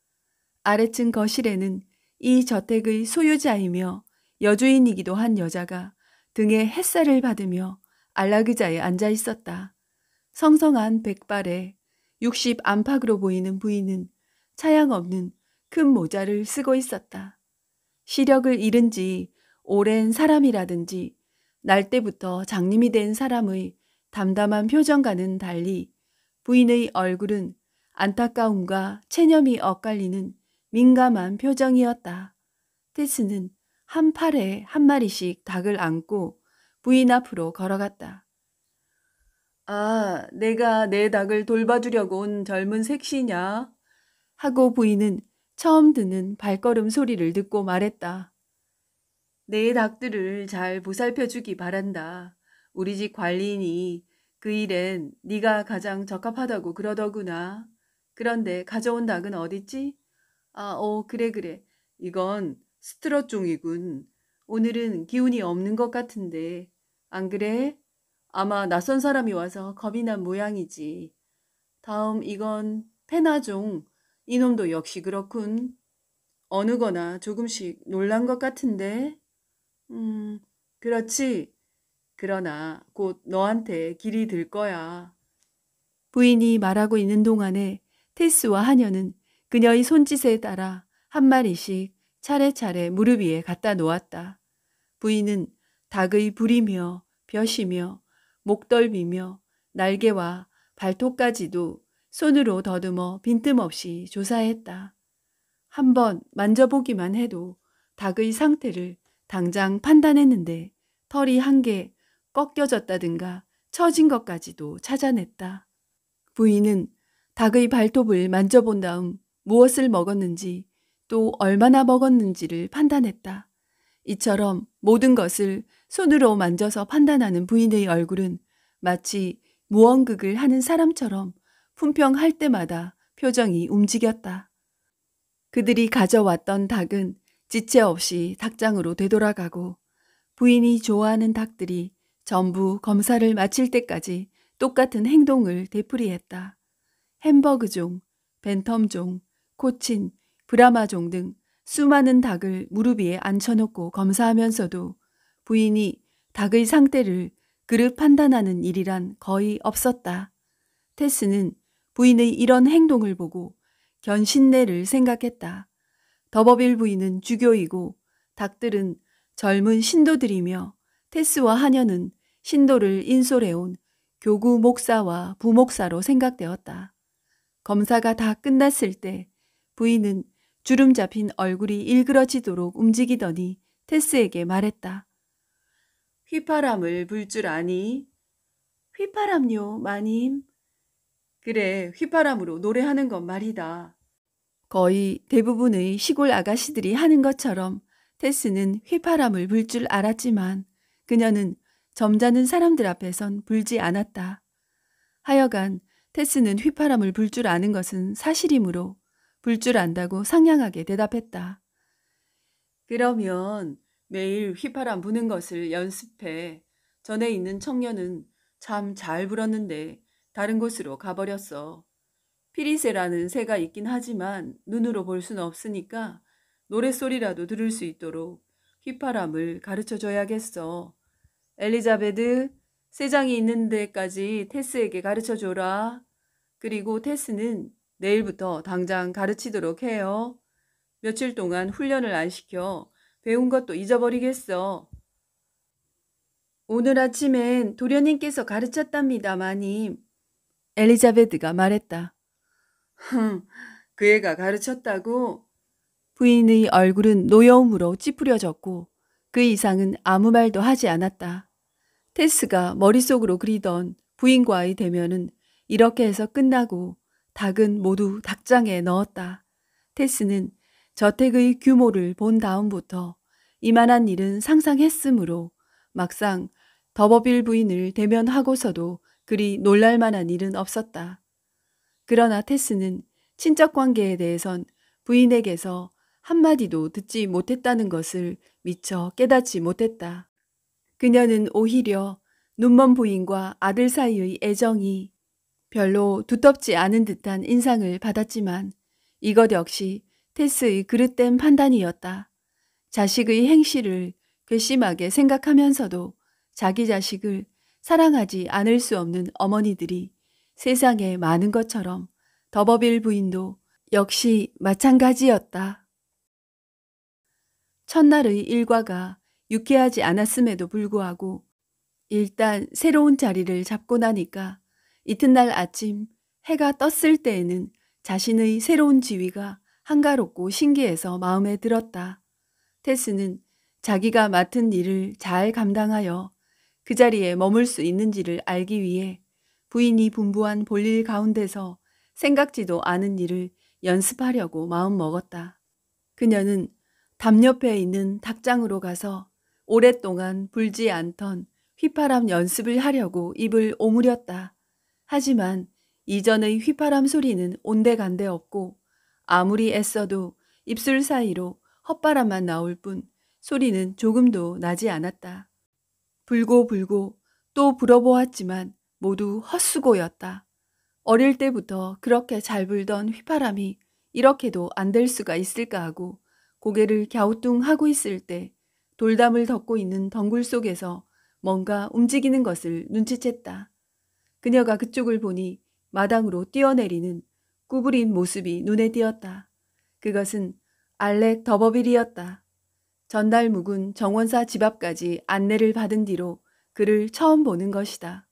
아래층 거실에는 이 저택의 소유자이며 여주인이기도 한 여자가 등에 햇살을 받으며 안락의자에 앉아 있었다. 성성한 백발에 60 안팎으로 보이는 부인은 차양 없는 큰 모자를 쓰고 있었다. 시력을 잃은 지 오랜 사람이라든지 날 때부터 장님이 된 사람의 담담한 표정과는 달리 부인의 얼굴은 안타까움과 체념이 엇갈리는 민감한 표정이었다. 테스는 한 팔에 한 마리씩 닭을 안고 부인 앞으로 걸어갔다. 아, 내가 내 닭을 돌봐주려고 온 젊은 색시냐? 하고 부인은 처음 듣는 발걸음 소리를 듣고 말했다. 내 닭들을 잘 보살펴주기 바란다. 우리 집 관리인이 그 일엔 네가 가장 적합하다고 그러더구나. 그런데 가져온 닭은 어딨지? 아, 어, 그래, 그래. 이건 스트럿종이군. 오늘은 기운이 없는 것 같은데. 안 그래? 아마 낯선 사람이 와서 겁이 난 모양이지. 다음 이건 페나종. 이놈도 역시 그렇군. 어느 거나 조금씩 놀란 것 같은데? 음, 그렇지. 그러나 곧 너한테 길이 들 거야. 부인이 말하고 있는 동안에 테스와 하녀는 그녀의 손짓에 따라 한 마리씩 차례차례 무릎 위에 갖다 놓았다. 부인은 닭의 부리며 벼시며 목덜비며 날개와 발톱까지도 손으로 더듬어 빈틈없이 조사했다. 한번 만져보기만 해도 닭의 상태를 당장 판단했는데 털이 한 개 꺾여졌다든가 처진 것까지도 찾아냈다. 부인은 닭의 발톱을 만져본 다음 무엇을 먹었는지 또 얼마나 먹었는지를 판단했다. 이처럼 모든 것을 손으로 만져서 판단하는 부인의 얼굴은 마치 무언극을 하는 사람처럼 품평할 때마다 표정이 움직였다. 그들이 가져왔던 닭은 지체 없이 닭장으로 되돌아가고 부인이 좋아하는 닭들이 전부 검사를 마칠 때까지 똑같은 행동을 되풀이했다. 햄버그종, 벤텀종, 코친, 브라마종 등 수많은 닭을 무릎 위에 앉혀놓고 검사하면서도 부인이 닭의 상태를 그릇 판단하는 일이란 거의 없었다. 테스는 부인의 이런 행동을 보고 견신내를 생각했다. 더버빌 부인은 주교이고 닭들은 젊은 신도들이며 테스와 하녀는 신도를 인솔해온 교구 목사와 부목사로 생각되었다. 검사가 다 끝났을 때 부인은 주름 잡힌 얼굴이 일그러지도록 움직이더니 테스에게 말했다. 휘파람을 불 줄 아니? 휘파람요, 마님. 그래, 휘파람으로 노래하는 것 말이다. 거의 대부분의 시골 아가씨들이 하는 것처럼 테스는 휘파람을 불 줄 알았지만 그녀는 점잖은 사람들 앞에선 불지 않았다. 하여간 테스는 휘파람을 불 줄 아는 것은 사실이므로 불 줄 안다고 상냥하게 대답했다. 그러면 매일 휘파람 부는 것을 연습해. 전에 있는 청년은 참 잘 불었는데 다른 곳으로 가버렸어. 피리세라는 새가 있긴 하지만 눈으로 볼 수는 없으니까 노랫소리라도 들을 수 있도록 휘파람을 가르쳐줘야겠어. 엘리자베드, 새장이 있는 데까지 테스에게 가르쳐줘라. 그리고 테스는 내일부터 당장 가르치도록 해요. 며칠 동안 훈련을 안 시켜 배운 것도 잊어버리겠어. 오늘 아침엔 도련님께서 가르쳤답니다, 마님. 엘리자베드가 말했다. 흥, 그 애가 가르쳤다고? 부인의 얼굴은 노여움으로 찌푸려졌고 그 이상은 아무 말도 하지 않았다. 테스가 머릿속으로 그리던 부인과의 대면은 이렇게 해서 끝나고 닭은 모두 닭장에 넣었다. 테스는 저택의 규모를 본 다음부터 이만한 일은 상상했으므로 막상 더버빌 부인을 대면하고서도 그리 놀랄만한 일은 없었다. 그러나 테스는 친척 관계에 대해선 부인에게서 한마디도 듣지 못했다는 것을 미처 깨닫지 못했다. 그녀는 오히려 눈먼 부인과 아들 사이의 애정이 별로 두텁지 않은 듯한 인상을 받았지만 이것 역시 테스의 그릇된 판단이었다. 자식의 행실을 괘씸하게 생각하면서도 자기 자식을 사랑하지 않을 수 없는 어머니들이 세상에 많은 것처럼 더버빌 부인도 역시 마찬가지였다. 첫날의 일과가 유쾌하지 않았음에도 불구하고 일단 새로운 자리를 잡고 나니까 이튿날 아침 해가 떴을 때에는 자신의 새로운 지위가 한가롭고 신기해서 마음에 들었다. 테스는 자기가 맡은 일을 잘 감당하여 그 자리에 머물 수 있는지를 알기 위해 부인이 분부한 볼일 가운데서 생각지도 않은 일을 연습하려고 마음먹었다. 그녀는 담 옆에 있는 닭장으로 가서 오랫동안 불지 않던 휘파람 연습을 하려고 입을 오므렸다. 하지만 이전의 휘파람 소리는 온데간데 없고 아무리 애써도 입술 사이로 헛바람만 나올 뿐 소리는 조금도 나지 않았다. 불고 불고 또 불어보았지만 모두 헛수고였다. 어릴 때부터 그렇게 잘 불던 휘파람이 이렇게도 안 될 수가 있을까 하고 고개를 갸우뚱 하고 있을 때 돌담을 덮고 있는 덩굴 속에서 뭔가 움직이는 것을 눈치챘다. 그녀가 그쪽을 보니 마당으로 뛰어내리는 구부린 모습이 눈에 띄었다. 그것은 알렉 더버빌이었다. 전달 묵은 정원사 집 앞까지 안내를 받은 뒤로 그를 처음 보는 것이다.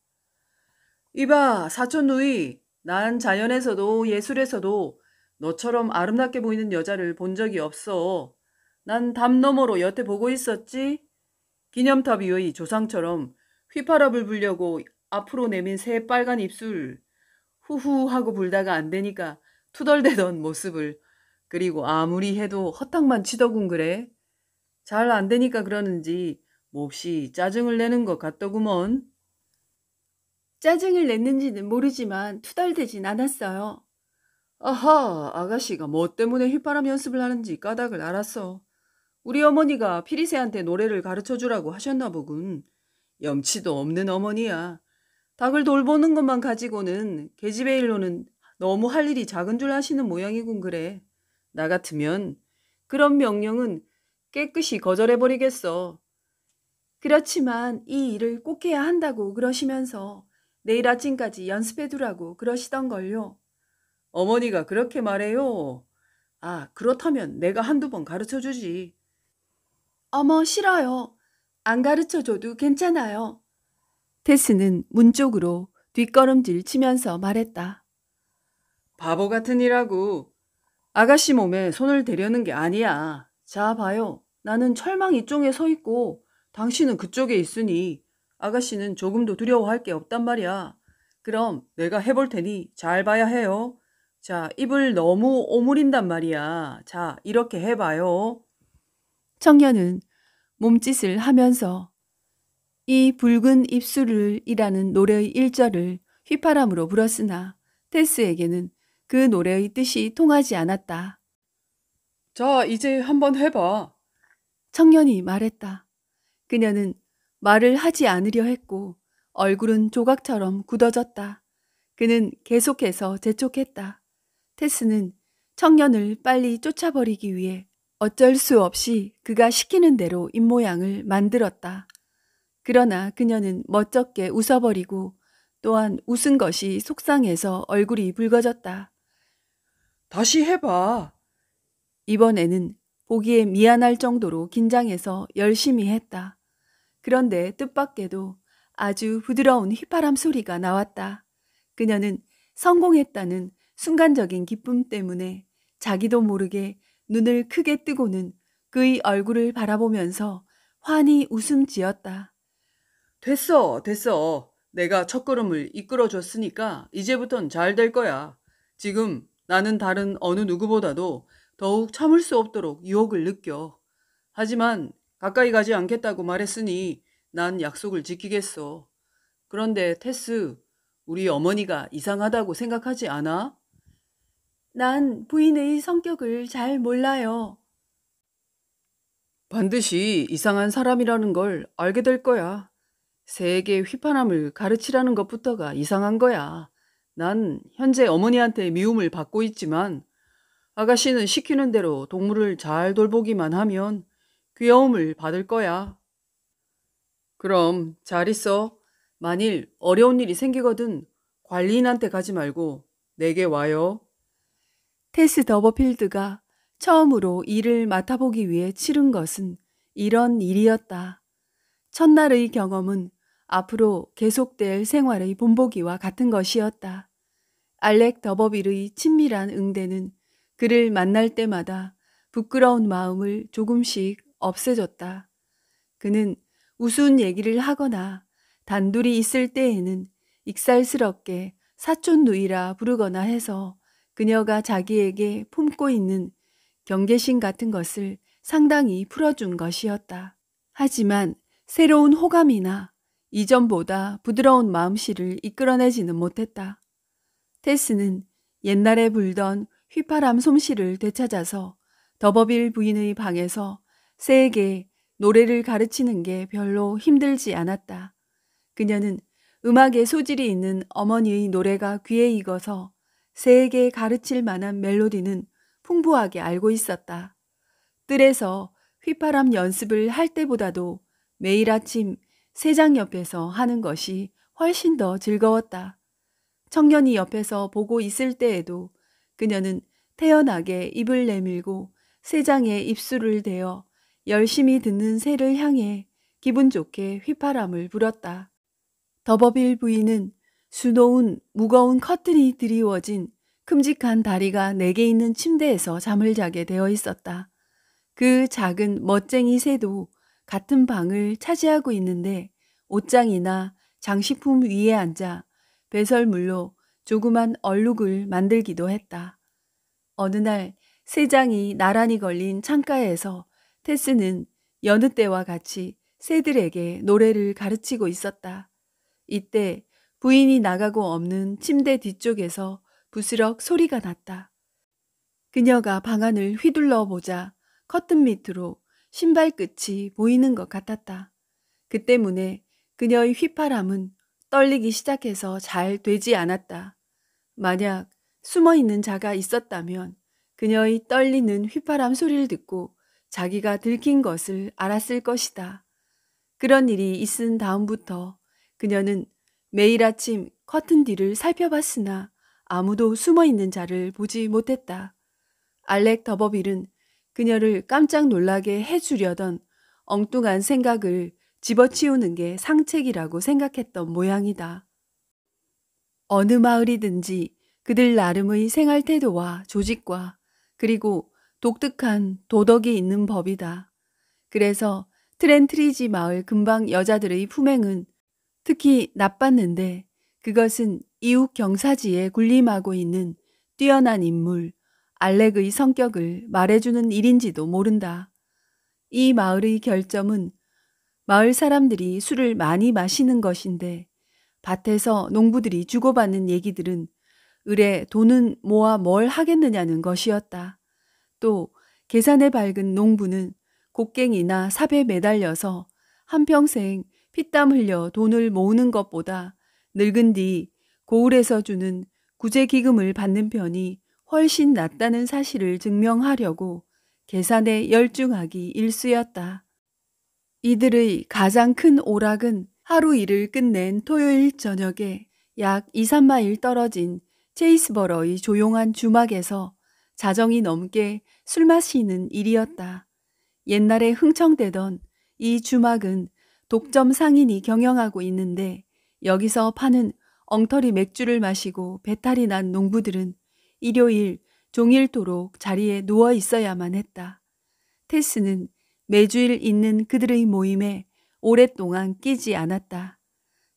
이봐, 사촌 누이. 난 자연에서도 예술에서도 너처럼 아름답게 보이는 여자를 본 적이 없어. 난담 너머로 여태 보고 있었지? 기념탑 위의 조상처럼 휘파람을 불려고 앞으로 내민 새 빨간 입술, 후후 하고 불다가 안 되니까 투덜대던 모습을, 그리고 아무리 해도 허탕만 치더군 그래. 잘안 되니까 그러는지 몹시 짜증을 내는 것 같더구먼. 짜증을 냈는지는 모르지만 투덜대진 않았어요. 아하, 아가씨가 뭐 때문에 휘파람 연습을 하는지 까닭을 알았어. 우리 어머니가 피리새한테 노래를 가르쳐 주라고 하셨나 보군. 염치도 없는 어머니야. 닭을 돌보는 것만 가지고는 계집애 일로는 너무 할 일이 작은 줄 아시는 모양이군 그래. 나 같으면 그런 명령은 깨끗이 거절해버리겠어. 그렇지만 이 일을 꼭 해야 한다고 그러시면서 내일 아침까지 연습해두라고 그러시던걸요. 어머니가 그렇게 말해요. 아, 그렇다면 내가 한두 번 가르쳐 주지. 어머, 싫어요. 안 가르쳐 줘도 괜찮아요. 테스는 문 쪽으로 뒷걸음질 치면서 말했다. 바보 같은 일하고 아가씨 몸에 손을 대려는 게 아니야. 자, 봐요. 나는 철망 이쪽에 서 있고 당신은 그쪽에 있으니 아가씨는 조금도 두려워할 게 없단 말이야. 그럼 내가 해볼 테니 잘 봐야 해요. 자, 입을 너무 오므린단 말이야. 자, 이렇게 해봐요. 청년은 몸짓을 하면서 이 붉은 입술을 이라는 노래의 일절을 휘파람으로 불었으나 테스에게는 그 노래의 뜻이 통하지 않았다. 자, 이제 한번 해봐. 청년이 말했다. 그녀는 말을 하지 않으려 했고 얼굴은 조각처럼 굳어졌다. 그는 계속해서 재촉했다. 테스는 청년을 빨리 쫓아버리기 위해 어쩔 수 없이 그가 시키는 대로 입모양을 만들었다. 그러나 그녀는 멋쩍게 웃어버리고 또한 웃은 것이 속상해서 얼굴이 붉어졌다. 다시 해봐. 이번에는 보기에 미안할 정도로 긴장해서 열심히 했다. 그런데 뜻밖에도 아주 부드러운 휘파람 소리가 나왔다. 그녀는 성공했다는 순간적인 기쁨 때문에 자기도 모르게 눈을 크게 뜨고는 그의 얼굴을 바라보면서 환히 웃음 지었다. 됐어, 됐어. 내가 첫걸음을 이끌어줬으니까 이제부턴 잘 될 거야. 지금 나는 다른 어느 누구보다도 더욱 참을 수 없도록 유혹을 느껴. 하지만 가까이 가지 않겠다고 말했으니 난 약속을 지키겠어. 그런데 테스, 우리 어머니가 이상하다고 생각하지 않아? 난 부인의 성격을 잘 몰라요. 반드시 이상한 사람이라는 걸 알게 될 거야. 세계 휘파람을 가르치라는 것부터가 이상한 거야. 난 현재 어머니한테 미움을 받고 있지만 아가씨는 시키는 대로 동물을 잘 돌보기만 하면 귀여움을 받을 거야. 그럼 잘 있어. 만일 어려운 일이 생기거든 관리인한테 가지 말고 내게 와요. 테스 더버필드가 처음으로 일을 맡아보기 위해 치른 것은 이런 일이었다. 첫날의 경험은 앞으로 계속될 생활의 본보기와 같은 것이었다. 알렉 더버빌의 친밀한 응대는 그를 만날 때마다 부끄러운 마음을 조금씩 없애줬다. 그는 우스운 얘기를 하거나 단둘이 있을 때에는 익살스럽게 사촌 누이라 부르거나 해서 그녀가 자기에게 품고 있는 경계심 같은 것을 상당히 풀어준 것이었다. 하지만 새로운 호감이나 이전보다 부드러운 마음씨를 이끌어내지는 못했다. 테스는 옛날에 불던 휘파람 솜씨를 되찾아서 더버빌 부인의 방에서 새에게 노래를 가르치는 게 별로 힘들지 않았다. 그녀는 음악에 소질이 있는 어머니의 노래가 귀에 익어서 새에게 가르칠 만한 멜로디는 풍부하게 알고 있었다. 뜰에서 휘파람 연습을 할 때보다도 매일 아침 새장 옆에서 하는 것이 훨씬 더 즐거웠다. 청년이 옆에서 보고 있을 때에도 그녀는 태연하게 입을 내밀고 새 장에 입술을 대어 열심히 듣는 새를 향해 기분 좋게 휘파람을 불었다. 더버빌 부인은 수놓은 무거운 커튼이 드리워진 큼직한 다리가 네 개 있는 침대에서 잠을 자게 되어 있었다. 그 작은 멋쟁이 새도 같은 방을 차지하고 있는데 옷장이나 장식품 위에 앉아 배설물로 조그만 얼룩을 만들기도 했다. 어느 날세 장이 나란히 걸린 창가에서 테스는 여느 때와 같이 새들에게 노래를 가르치고 있었다. 이때 부인이 나가고 없는 침대 뒤쪽에서 부스럭 소리가 났다. 그녀가 방안을 휘둘러 보자 커튼 밑으로 신발 끝이 보이는 것 같았다. 그 때문에 그녀의 휘파람은 떨리기 시작해서 잘 되지 않았다. 만약 숨어 있는 자가 있었다면 그녀의 떨리는 휘파람 소리를 듣고 자기가 들킨 것을 알았을 것이다. 그런 일이 있은 다음부터 그녀는 매일 아침 커튼 뒤를 살펴봤으나 아무도 숨어 있는 자를 보지 못했다. 알렉 더버빌은 그녀를 깜짝 놀라게 해주려던 엉뚱한 생각을 집어치우는 게 상책이라고 생각했던 모양이다. 어느 마을이든지 그들 나름의 생활 태도와 조직과 그리고 독특한 도덕이 있는 법이다. 그래서 트렌트리지 마을 근방 여자들의 품행은 특히 나빴는데 그것은 이웃 경사지에 군림하고 있는 뛰어난 인물 알렉의 성격을 말해주는 일인지도 모른다. 이 마을의 결점은 마을 사람들이 술을 많이 마시는 것인데 밭에서 농부들이 주고받는 얘기들은 을에 돈은 모아 뭘 하겠느냐는 것이었다. 또 계산에 밝은 농부는 곡괭이나 삽에 매달려서 한평생 피땀 흘려 돈을 모으는 것보다 늙은 뒤 고을에서 주는 구제기금을 받는 편이 훨씬 낫다는 사실을 증명하려고 계산에 열중하기 일쑤였다. 이들의 가장 큰 오락은 하루 일을 끝낸 토요일 저녁에 약 2, 3마일 떨어진 체이스버러의 조용한 주막에서 자정이 넘게 술 마시는 일이었다. 옛날에 흥청대던 이 주막은 독점 상인이 경영하고 있는데 여기서 파는 엉터리 맥주를 마시고 배탈이 난 농부들은 일요일 종일토록 자리에 누워 있어야만 했다. 테스는 매주일 있는 그들의 모임에 오랫동안 끼지 않았다.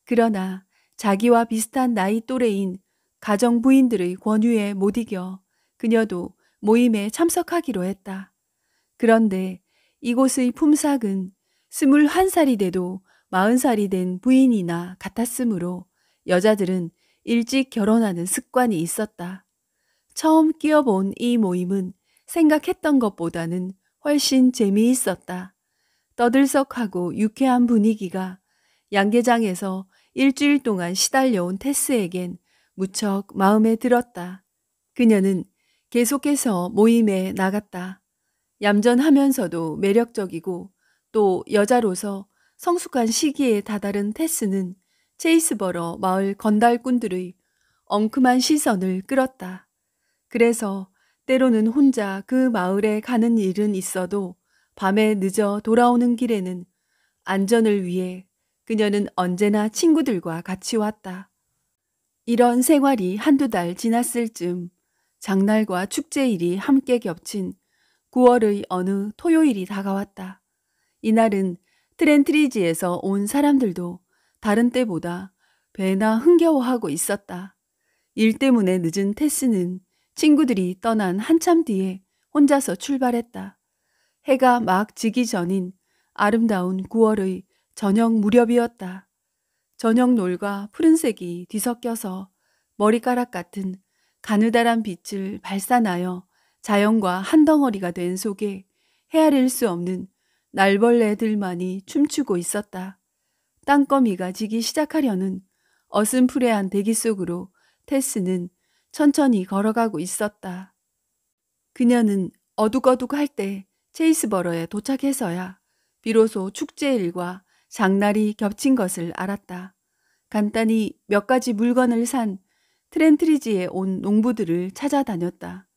그러나 자기와 비슷한 나이 또래인 가정 부인들의 권유에 못 이겨 그녀도 모임에 참석하기로 했다. 그런데 이곳의 품삯은 스물한 살이 돼도 마흔 살이 된 부인이나 같았으므로 여자들은 일찍 결혼하는 습관이 있었다. 처음 끼어본 이 모임은 생각했던 것보다는 훨씬 재미있었다. 떠들썩하고 유쾌한 분위기가 양계장에서 일주일 동안 시달려온 테스에겐 무척 마음에 들었다. 그녀는 계속해서 모임에 나갔다. 얌전하면서도 매력적이고 또 여자로서 성숙한 시기에 다다른 테스는 체이스버러 마을 건달꾼들의 엉큼한 시선을 끌었다. 그래서 때로는 혼자 그 마을에 가는 일은 있어도 밤에 늦어 돌아오는 길에는 안전을 위해 그녀는 언제나 친구들과 같이 왔다. 이런 생활이 한두 달 지났을 쯤 장날과 축제일이 함께 겹친 9월의 어느 토요일이 다가왔다. 이날은 트렌트리지에서 온 사람들도 다른 때보다 배나 흥겨워하고 있었다. 일 때문에 늦은 테스는 친구들이 떠난 한참 뒤에 혼자서 출발했다. 해가 막 지기 전인 아름다운 9월의 저녁 무렵이었다. 저녁 놀과 푸른색이 뒤섞여서 머리카락 같은 가느다란 빛을 발산하여 자연과 한 덩어리가 된 속에 헤아릴 수 없는 날벌레들만이 춤추고 있었다. 땅거미가 지기 시작하려는 어슴푸레한 대기 속으로 테스는 천천히 걸어가고 있었다. 그녀는 어둑어둑할 때 체이스버러에 도착해서야 비로소 축제 일과 장날이 겹친 것을 알았다. 간단히 몇 가지 물건을 산 트렌트리지에 온 농부들을 찾아다녔다.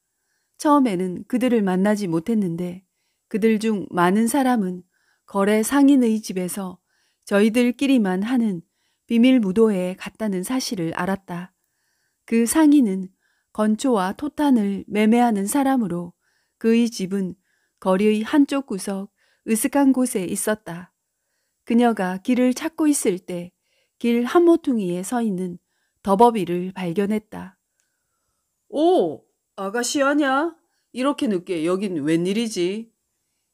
처음에는 그들을 만나지 못했는데 그들 중 많은 사람은 거래 상인의 집에서 저희들끼리만 하는 비밀 무도회에 갔다는 사실을 알았다. 그 상인은 건초와 토탄을 매매하는 사람으로 그의 집은 거리의 한쪽 구석 으슥한 곳에 있었다. 그녀가 길을 찾고 있을 때 길 한모퉁이에 서 있는 더버비를 발견했다. 오, 아가씨 아냐? 이렇게 늦게 여긴 웬일이지?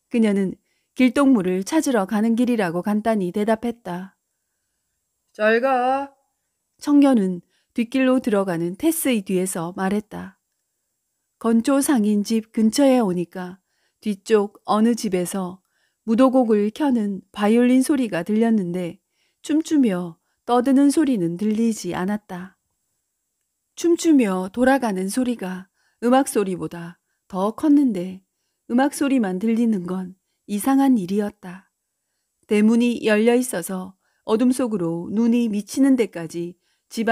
그녀는 길동무를 찾으러 가는 길이라고 간단히 대답했다. 잘 가. 청년은 뒷길로 들어가는 테스의 뒤에서 말했다. 건조 상인 집 근처에 오니까 뒤쪽 어느 집에서 무도곡을 켜는 바이올린 소리가 들렸는데 춤추며 떠드는 소리는 들리지 않았다. 춤추며 돌아가는 소리가 음악 소리보다 더 컸는데 음악 소리만 들리는 건 이상한 일이었다. 대문이 열려 있어서 어둠 속으로 눈이 미치는 데까지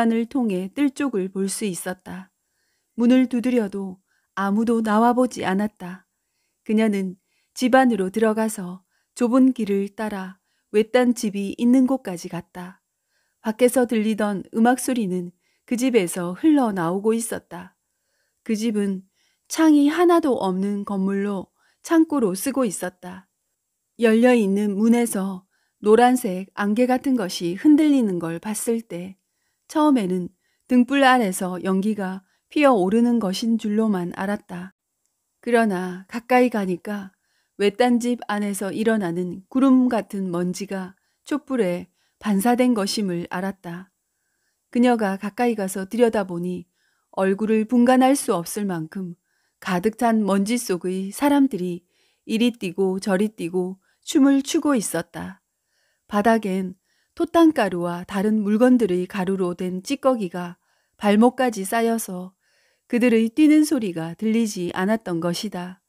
집안을 통해 뜰 쪽을 볼 수 있었다. 문을 두드려도 아무도 나와보지 않았다. 그녀는 집 안으로 들어가서 좁은 길을 따라 외딴 집이 있는 곳까지 갔다. 밖에서 들리던 음악 소리는 그 집에서 흘러나오고 있었다. 그 집은 창이 하나도 없는 건물로 창고로 쓰고 있었다. 열려 있는 문에서 노란색 안개 같은 것이 흔들리는 걸 봤을 때 처음에는 등불 아래서 연기가 피어오르는 것인 줄로만 알았다. 그러나 가까이 가니까 외딴 집 안에서 일어나는 구름 같은 먼지가 촛불에 반사된 것임을 알았다. 그녀가 가까이 가서 들여다보니 얼굴을 분간할 수 없을 만큼 가득 찬 먼지 속의 사람들이 이리 뛰고 저리 뛰고 춤을 추고 있었다. 바닥엔 톳탄가루와 다른 물건들의 가루로 된 찌꺼기가 발목까지 쌓여서 그들의 뛰는 소리가 들리지 않았던 것이다.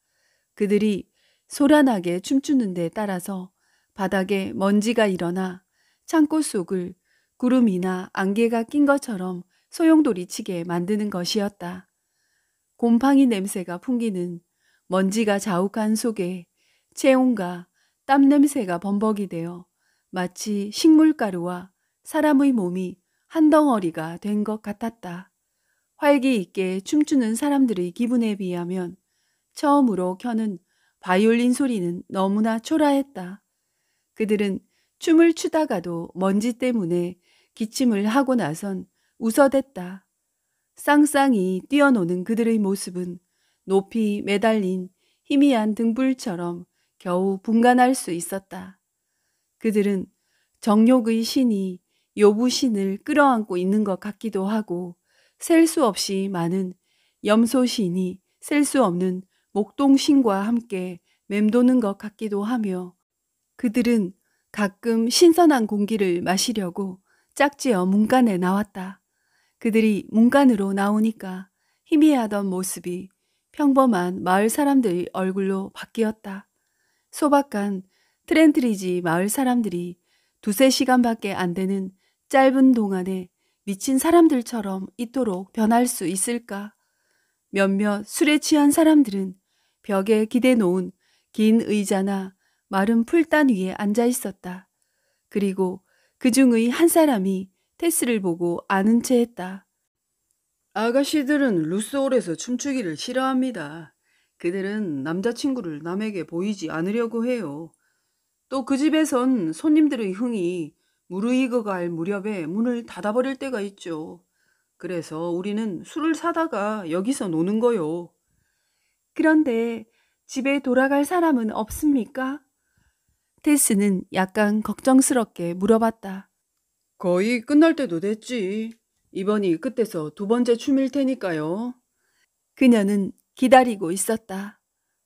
그들이 소란하게 춤추는 데 따라서 바닥에 먼지가 일어나 창고 속을 구름이나 안개가 낀 것처럼 소용돌이치게 만드는 것이었다. 곰팡이 냄새가 풍기는 먼지가 자욱한 속에 체온과 땀 냄새가 범벅이 되어 마치 식물가루와 사람의 몸이 한 덩어리가 된 것 같았다. 활기 있게 춤추는 사람들의 기분에 비하면 처음으로 켜는 바이올린 소리는 너무나 초라했다. 그들은 춤을 추다가도 먼지 때문에 기침을 하고 나선 웃어댔다. 쌍쌍이 뛰어노는 그들의 모습은 높이 매달린 희미한 등불처럼 겨우 분간할 수 있었다. 그들은 정욕의 신이 요부신을 끌어안고 있는 것 같기도 하고 셀수 없이 많은 염소 시인이 셀 수 없는 목동신과 함께 맴도는 것 같기도 하며 그들은 가끔 신선한 공기를 마시려고 짝지어 문간에 나왔다. 그들이 문간으로 나오니까 희미하던 모습이 평범한 마을 사람들 의 얼굴로 바뀌었다. 소박한 트렌트리지 마을 사람들이 두세 시간밖에 안 되는 짧은 동안에 미친 사람들처럼 있도록 변할 수 있을까? 몇몇 술에 취한 사람들은 벽에 기대 놓은 긴 의자나 마른 풀단 위에 앉아 있었다. 그리고 그 중의 한 사람이 테스를 보고 아는 체 했다. 아가씨들은 루스홀에서 춤추기를 싫어합니다. 그들은 남자친구를 남에게 보이지 않으려고 해요. 또 그 집에선 손님들의 흥이 무르익어 갈 무렵에 문을 닫아버릴 때가 있죠. 그래서 우리는 술을 사다가 여기서 노는 거요. 그런데 집에 돌아갈 사람은 없습니까? 테스는 약간 걱정스럽게 물어봤다. 거의 끝날 때도 됐지. 이번이 끝에서 두 번째 춤일 테니까요. 그녀는 기다리고 있었다.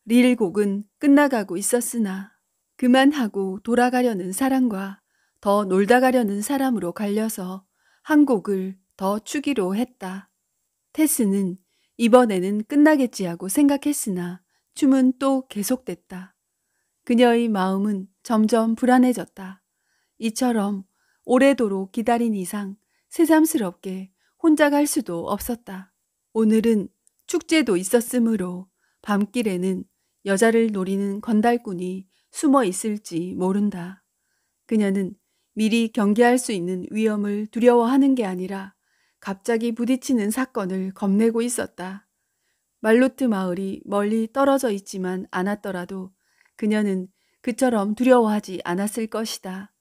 릴 곡은 끝나가고 있었으나 그만하고 돌아가려는 사랑과 더 놀다 가려는 사람으로 갈려서 한 곡을 더 추기로 했다. 테스는 이번에는 끝나겠지 하고 생각했으나 춤은 또 계속됐다. 그녀의 마음은 점점 불안해졌다. 이처럼 오래도록 기다린 이상 새삼스럽게 혼자 갈 수도 없었다. 오늘은 축제도 있었으므로 밤길에는 여자를 노리는 건달꾼이 숨어 있을지 모른다. 그녀는 미리 경계할 수 있는 위험을 두려워하는 게 아니라 갑자기 부딪히는 사건을 겁내고 있었다. 말로트 마을이 멀리 떨어져 있지만 않았더라도 그녀는 그처럼 두려워하지 않았을 것이다.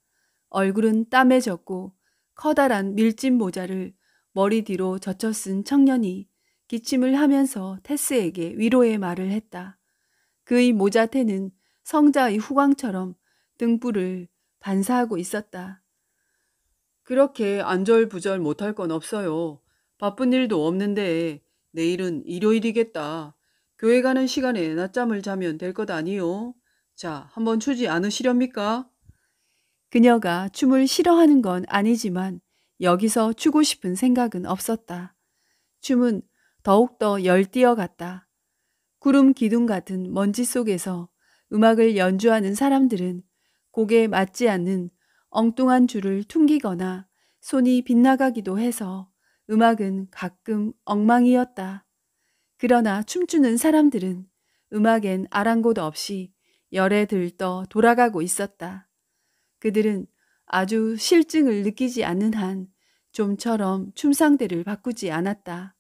얼굴은 땀에 젖고 커다란 밀짚 모자를 머리 뒤로 젖혀 쓴 청년이 기침을 하면서 테스에게 위로의 말을 했다. 그의 모자테는 성자의 후광처럼 등불을 반사하고 있었다. 그렇게 안절부절 못할 건 없어요. 바쁜 일도 없는데 내일은 일요일이겠다. 교회 가는 시간에 낮잠을 자면 될 것 아니요? 자, 한번 추지 않으시렵니까? 그녀가 춤을 싫어하는 건 아니지만 여기서 추고 싶은 생각은 없었다. 춤은 더욱더 열띠어 갔다. 구름 기둥 같은 먼지 속에서 음악을 연주하는 사람들은 곡에 맞지 않는 엉뚱한 줄을 퉁기거나 손이 빗나가기도 해서 음악은 가끔 엉망이었다. 그러나 춤추는 사람들은 음악엔 아랑곳 없이 열에 들떠 돌아가고 있었다. 그들은 아주 실증을 느끼지 않는 한 좀처럼 춤상대를 바꾸지 않았다.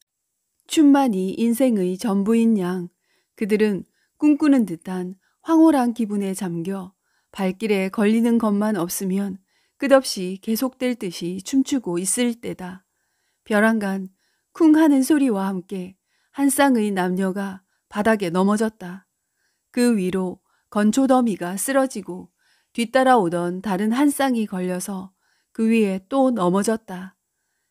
춤만이 인생의 전부인 양 그들은 꿈꾸는 듯한 황홀한 기분에 잠겨 발길에 걸리는 것만 없으면 끝없이 계속될 듯이 춤추고 있을 때다. 벼랑간 쿵 하는 소리와 함께 한 쌍의 남녀가 바닥에 넘어졌다. 그 위로 건초 더미가 쓰러지고 뒤따라오던 다른 한 쌍이 걸려서 그 위에 또 넘어졌다.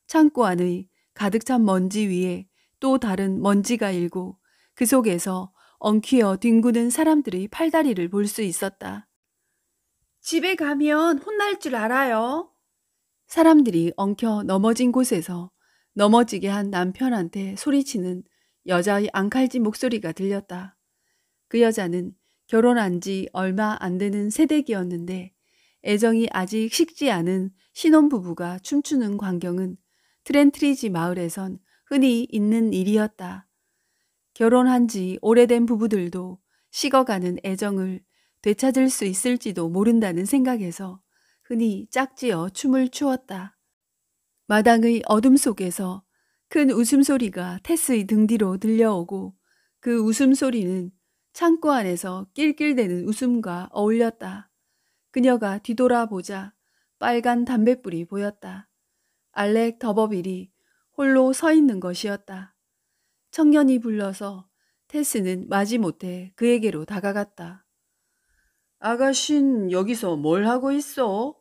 창고 안의 가득 찬 먼지 위에 또 다른 먼지가 일고 그 속에서 엉키어 뒹구는 사람들의 팔다리를 볼 수 있었다. 집에 가면 혼날 줄 알아요. 사람들이 엉켜 넘어진 곳에서 넘어지게 한 남편한테 소리치는 여자의 앙칼지 목소리가 들렸다. 그 여자는 결혼한 지 얼마 안 되는 새댁이었는데 애정이 아직 식지 않은 신혼부부가 춤추는 광경은 트렌트리지 마을에선 흔히 있는 일이었다. 결혼한 지 오래된 부부들도 식어가는 애정을 되찾을 수 있을지도 모른다는 생각에서 흔히 짝지어 춤을 추었다. 마당의 어둠 속에서 큰 웃음소리가 테스의 등 뒤로 들려오고 그 웃음소리는 창고 안에서 낄낄대는 웃음과 어울렸다. 그녀가 뒤돌아보자 빨간 담뱃불이 보였다. 알렉 더버빌이 홀로 서 있는 것이었다. 청년이 불러서 테스는 마지못해 그에게로 다가갔다. 아가신 여기서 뭘 하고 있어?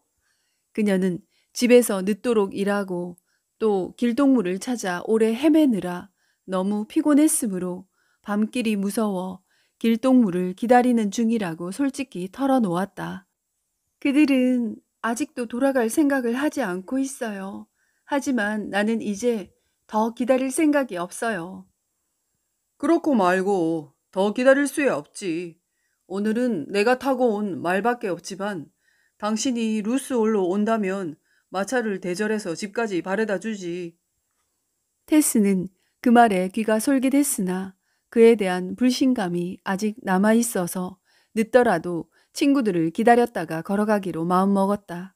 그녀는 집에서 늦도록 일하고 또 길동무를 찾아 오래 헤매느라 너무 피곤했으므로 밤길이 무서워 길동무를 기다리는 중이라고 솔직히 털어놓았다. 그들은 아직도 돌아갈 생각을 하지 않고 있어요. 하지만 나는 이제 더 기다릴 생각이 없어요. 그렇고 말고 더 기다릴 수야 없지. 오늘은 내가 타고 온 말밖에 없지만 당신이 루스홀로 온다면 마차를 대절해서 집까지 바래다 주지. 테스는 그 말에 귀가 솔깃했으나 그에 대한 불신감이 아직 남아 있어서 늦더라도 친구들을 기다렸다가 걸어가기로 마음먹었다.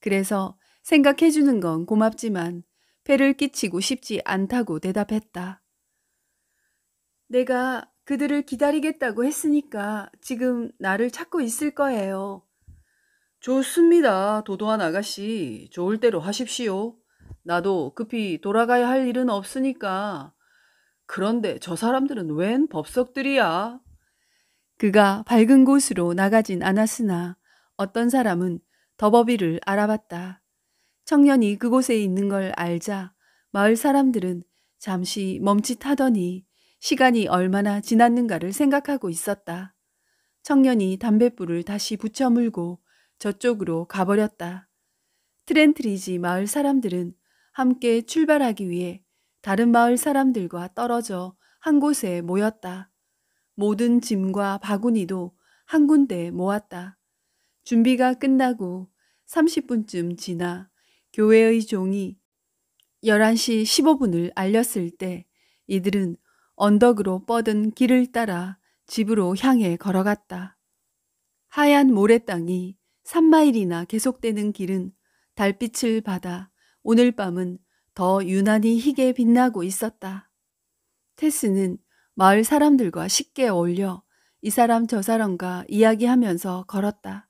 그래서 생각해주는 건 고맙지만 패를 끼치고 싶지 않다고 대답했다. 내가 그들을 기다리겠다고 했으니까 지금 나를 찾고 있을 거예요. 좋습니다. 도도한 아가씨. 좋을 대로 하십시오. 나도 급히 돌아가야 할 일은 없으니까. 그런데 저 사람들은 웬 법석들이야? 그가 밝은 곳으로 나가진 않았으나 어떤 사람은 더버비를 알아봤다. 청년이 그곳에 있는 걸 알자 마을 사람들은 잠시 멈칫하더니 시간이 얼마나 지났는가를 생각하고 있었다. 청년이 담뱃불을 다시 붙여물고 저쪽으로 가버렸다. 트렌트리지 마을 사람들은 함께 출발하기 위해 다른 마을 사람들과 떨어져 한 곳에 모였다. 모든 짐과 바구니도 한 군데 모았다. 준비가 끝나고 30분쯤 지나 교회의 종이 11시 15분을 알렸을 때 이들은 언덕으로 뻗은 길을 따라 집으로 향해 걸어갔다. 하얀 모래땅이 3마일이나 계속되는 길은 달빛을 받아 오늘 밤은 더 유난히 희게 빛나고 있었다. 테스는 마을 사람들과 쉽게 어울려 이 사람 저 사람과 이야기하면서 걸었다.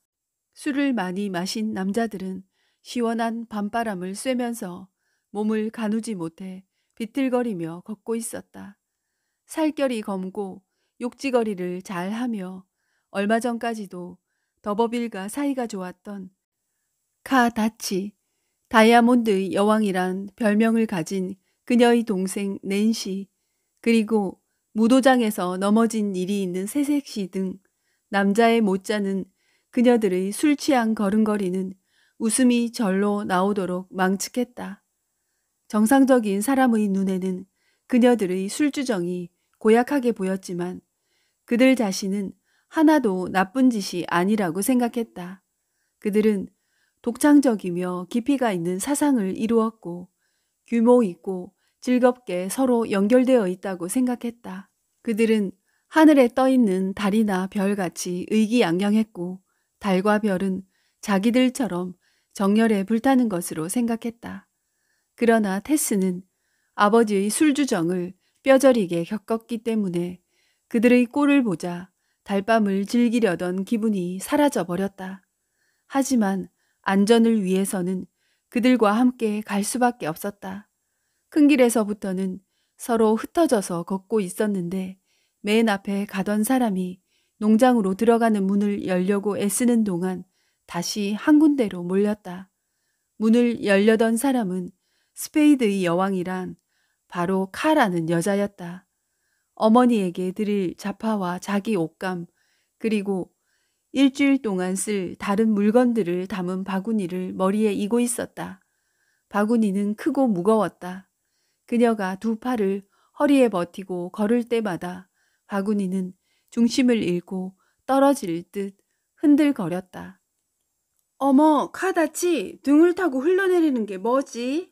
술을 많이 마신 남자들은 시원한 밤바람을 쐬면서 몸을 가누지 못해 비틀거리며 걷고 있었다. 살결이 검고 욕지거리를 잘하며 얼마 전까지도 더버빌과 사이가 좋았던 카다치 다이아몬드의 여왕이란 별명을 가진 그녀의 동생 낸시 그리고 무도장에서 넘어진 일이 있는 세색시등 남자의 못자는 그녀들의 술 취한 걸음걸이는 웃음이 절로 나오도록 망측했다. 정상적인 사람의 눈에는 그녀들의 술주정이 고약하게 보였지만 그들 자신은 하나도 나쁜 짓이 아니라고 생각했다. 그들은 독창적이며 깊이가 있는 사상을 이루었고 규모 있고 즐겁게 서로 연결되어 있다고 생각했다. 그들은 하늘에 떠 있는 달이나 별같이 의기양양했고 달과 별은 자기들처럼 정열에 불타는 것으로 생각했다. 그러나 테스는 아버지의 술주정을 뼈저리게 겪었기 때문에 그들의 꼴을 보자 달밤을 즐기려던 기분이 사라져 버렸다. 하지만 안전을 위해서는 그들과 함께 갈 수밖에 없었다. 큰 길에서부터는 서로 흩어져서 걷고 있었는데 맨 앞에 가던 사람이 농장으로 들어가는 문을 열려고 애쓰는 동안 다시 한 군데로 몰렸다. 문을 열려던 사람은 스페이드의 여왕이란 바로 카라는 여자였다. 어머니에게 드릴 자파와 자기 옷감 그리고 일주일 동안 쓸 다른 물건들을 담은 바구니를 머리에 이고 있었다. 바구니는 크고 무거웠다. 그녀가 두 팔을 허리에 버티고 걸을 때마다 바구니는 중심을 잃고 떨어질 듯 흔들거렸다. 어머, 카다치, 등을 타고 흘러내리는 게 뭐지?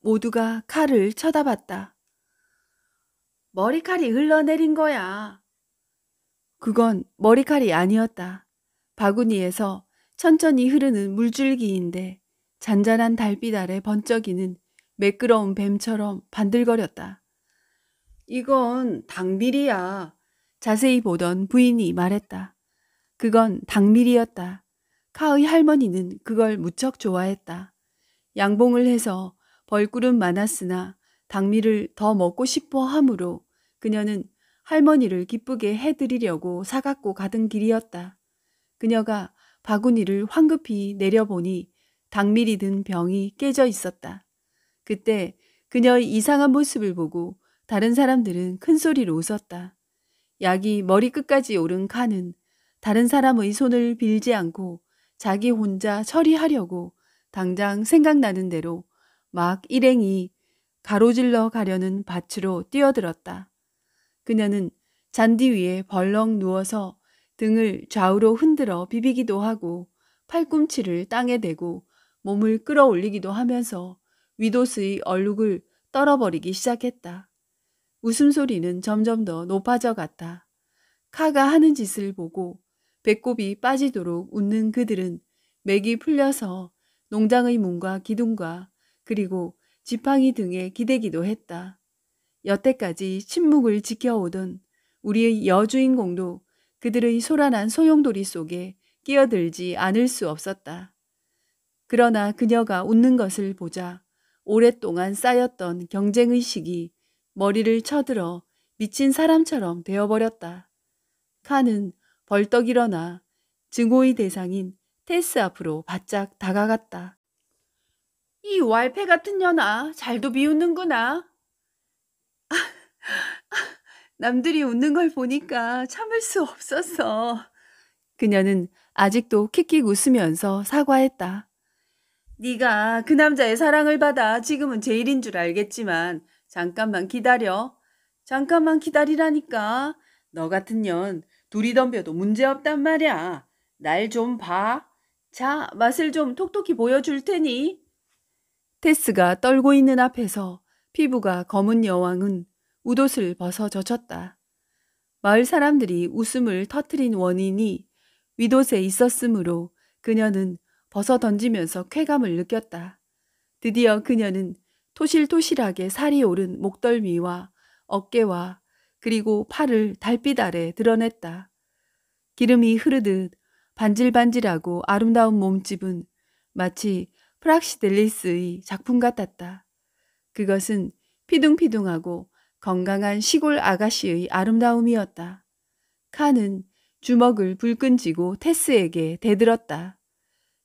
모두가 칼을 쳐다봤다. 머리칼이 흘러내린 거야. 그건 머리칼이 아니었다. 바구니에서 천천히 흐르는 물줄기인데 잔잔한 달빛 아래 번쩍이는 매끄러운 뱀처럼 반들거렸다. 이건 당밀이야. 자세히 보던 부인이 말했다. 그건 당밀이었다. 카의 할머니는 그걸 무척 좋아했다. 양봉을 해서 벌꿀은 많았으나 당미를 더 먹고 싶어 하므로 그녀는 할머니를 기쁘게 해드리려고 사갖고 가던 길이었다. 그녀가 바구니를 황급히 내려보니 당밀이 든 병이 깨져 있었다. 그때 그녀의 이상한 모습을 보고 다른 사람들은 큰 소리로 웃었다. 약이 머리끝까지 오른 칸은 다른 사람의 손을 빌지 않고 자기 혼자 처리하려고 당장 생각나는 대로 막 일행이 가로질러 가려는 밭으로 뛰어들었다. 그녀는 잔디 위에 벌렁 누워서 등을 좌우로 흔들어 비비기도 하고 팔꿈치를 땅에 대고 몸을 끌어올리기도 하면서 위도스의 얼룩을 떨어버리기 시작했다. 웃음소리는 점점 더 높아져 갔다. 카가 하는 짓을 보고 배꼽이 빠지도록 웃는 그들은 맥이 풀려서 농장의 문과 기둥과 그리고 지팡이 등에 기대기도 했다. 여태까지 침묵을 지켜오던 우리의 여주인공도 그들의 소란한 소용돌이 속에 끼어들지 않을 수 없었다. 그러나 그녀가 웃는 것을 보자 오랫동안 쌓였던 경쟁의식이 머리를 쳐들어 미친 사람처럼 되어버렸다. 칸은 벌떡 일어나 증오의 대상인 테스 앞으로 바짝 다가갔다. 이 왈패 같은 년아, 잘도 비웃는구나. 남들이 웃는 걸 보니까 참을 수 없었어. 그녀는 아직도 킥킥 웃으면서 사과했다. 네가 그 남자의 사랑을 받아 지금은 제일인 줄 알겠지만 잠깐만 기다려. 잠깐만 기다리라니까. 너 같은 년 둘이 덤벼도 문제없단 말이야. 날 좀 봐. 자, 맛을 좀 톡톡히 보여줄 테니. 테스가 떨고 있는 앞에서 피부가 검은 여왕은 웃옷을 벗어 젖혔다. 마을 사람들이 웃음을 터트린 원인이 윗옷에 있었으므로 그녀는 벗어 던지면서 쾌감을 느꼈다. 드디어 그녀는 토실토실하게 살이 오른 목덜미와 어깨와 그리고 팔을 달빛 아래 드러냈다. 기름이 흐르듯 반질반질하고 아름다운 몸집은 마치 프락시델리스의 작품 같았다. 그것은 피둥피둥하고 건강한 시골 아가씨의 아름다움이었다. 칸은 주먹을 불끈 쥐고 테스에게 대들었다.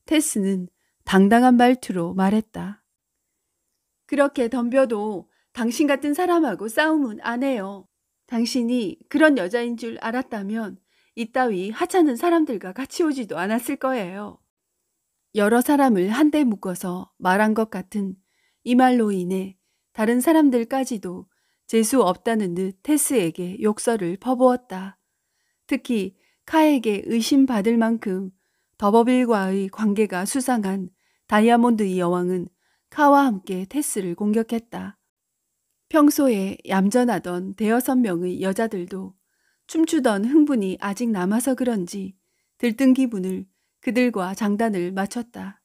테스는 당당한 말투로 말했다. 그렇게 덤벼도 당신 같은 사람하고 싸움은 안 해요. 당신이 그런 여자인 줄 알았다면 이따위 하찮은 사람들과 같이 오지도 않았을 거예요. 여러 사람을 한데 묶어서 말한 것 같은 이 말로 인해 다른 사람들까지도 재수 없다는 듯 테스에게 욕설을 퍼부었다. 특히 카에게 의심받을 만큼 더버빌과의 관계가 수상한 다이아몬드의 여왕은 카와 함께 테스를 공격했다. 평소에 얌전하던 대여섯 명의 여자들도 춤추던 흥분이 아직 남아서 그런지 들뜬 기분을 그들과 장단을 맞췄다.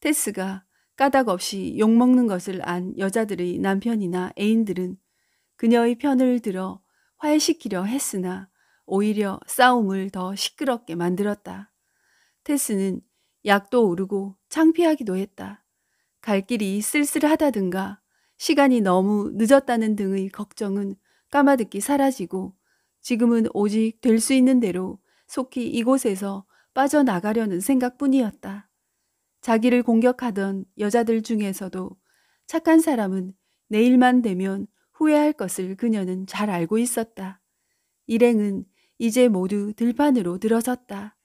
테스가 까닭 없이 욕먹는 것을 안 여자들의 남편이나 애인들은 그녀의 편을 들어 화해시키려 했으나 오히려 싸움을 더 시끄럽게 만들었다. 테스는 약도 오르고 창피하기도 했다. 갈 길이 쓸쓸하다든가 시간이 너무 늦었다는 등의 걱정은 까마득히 사라지고 지금은 오직 될 수 있는 대로 속히 이곳에서 빠져나가려는 생각뿐이었다. 자기를 공격하던 여자들 중에서도 착한 사람은 내일만 되면 후회할 것을 그녀는 잘 알고 있었다. 일행은 이제 모두 들판으로 들어섰다.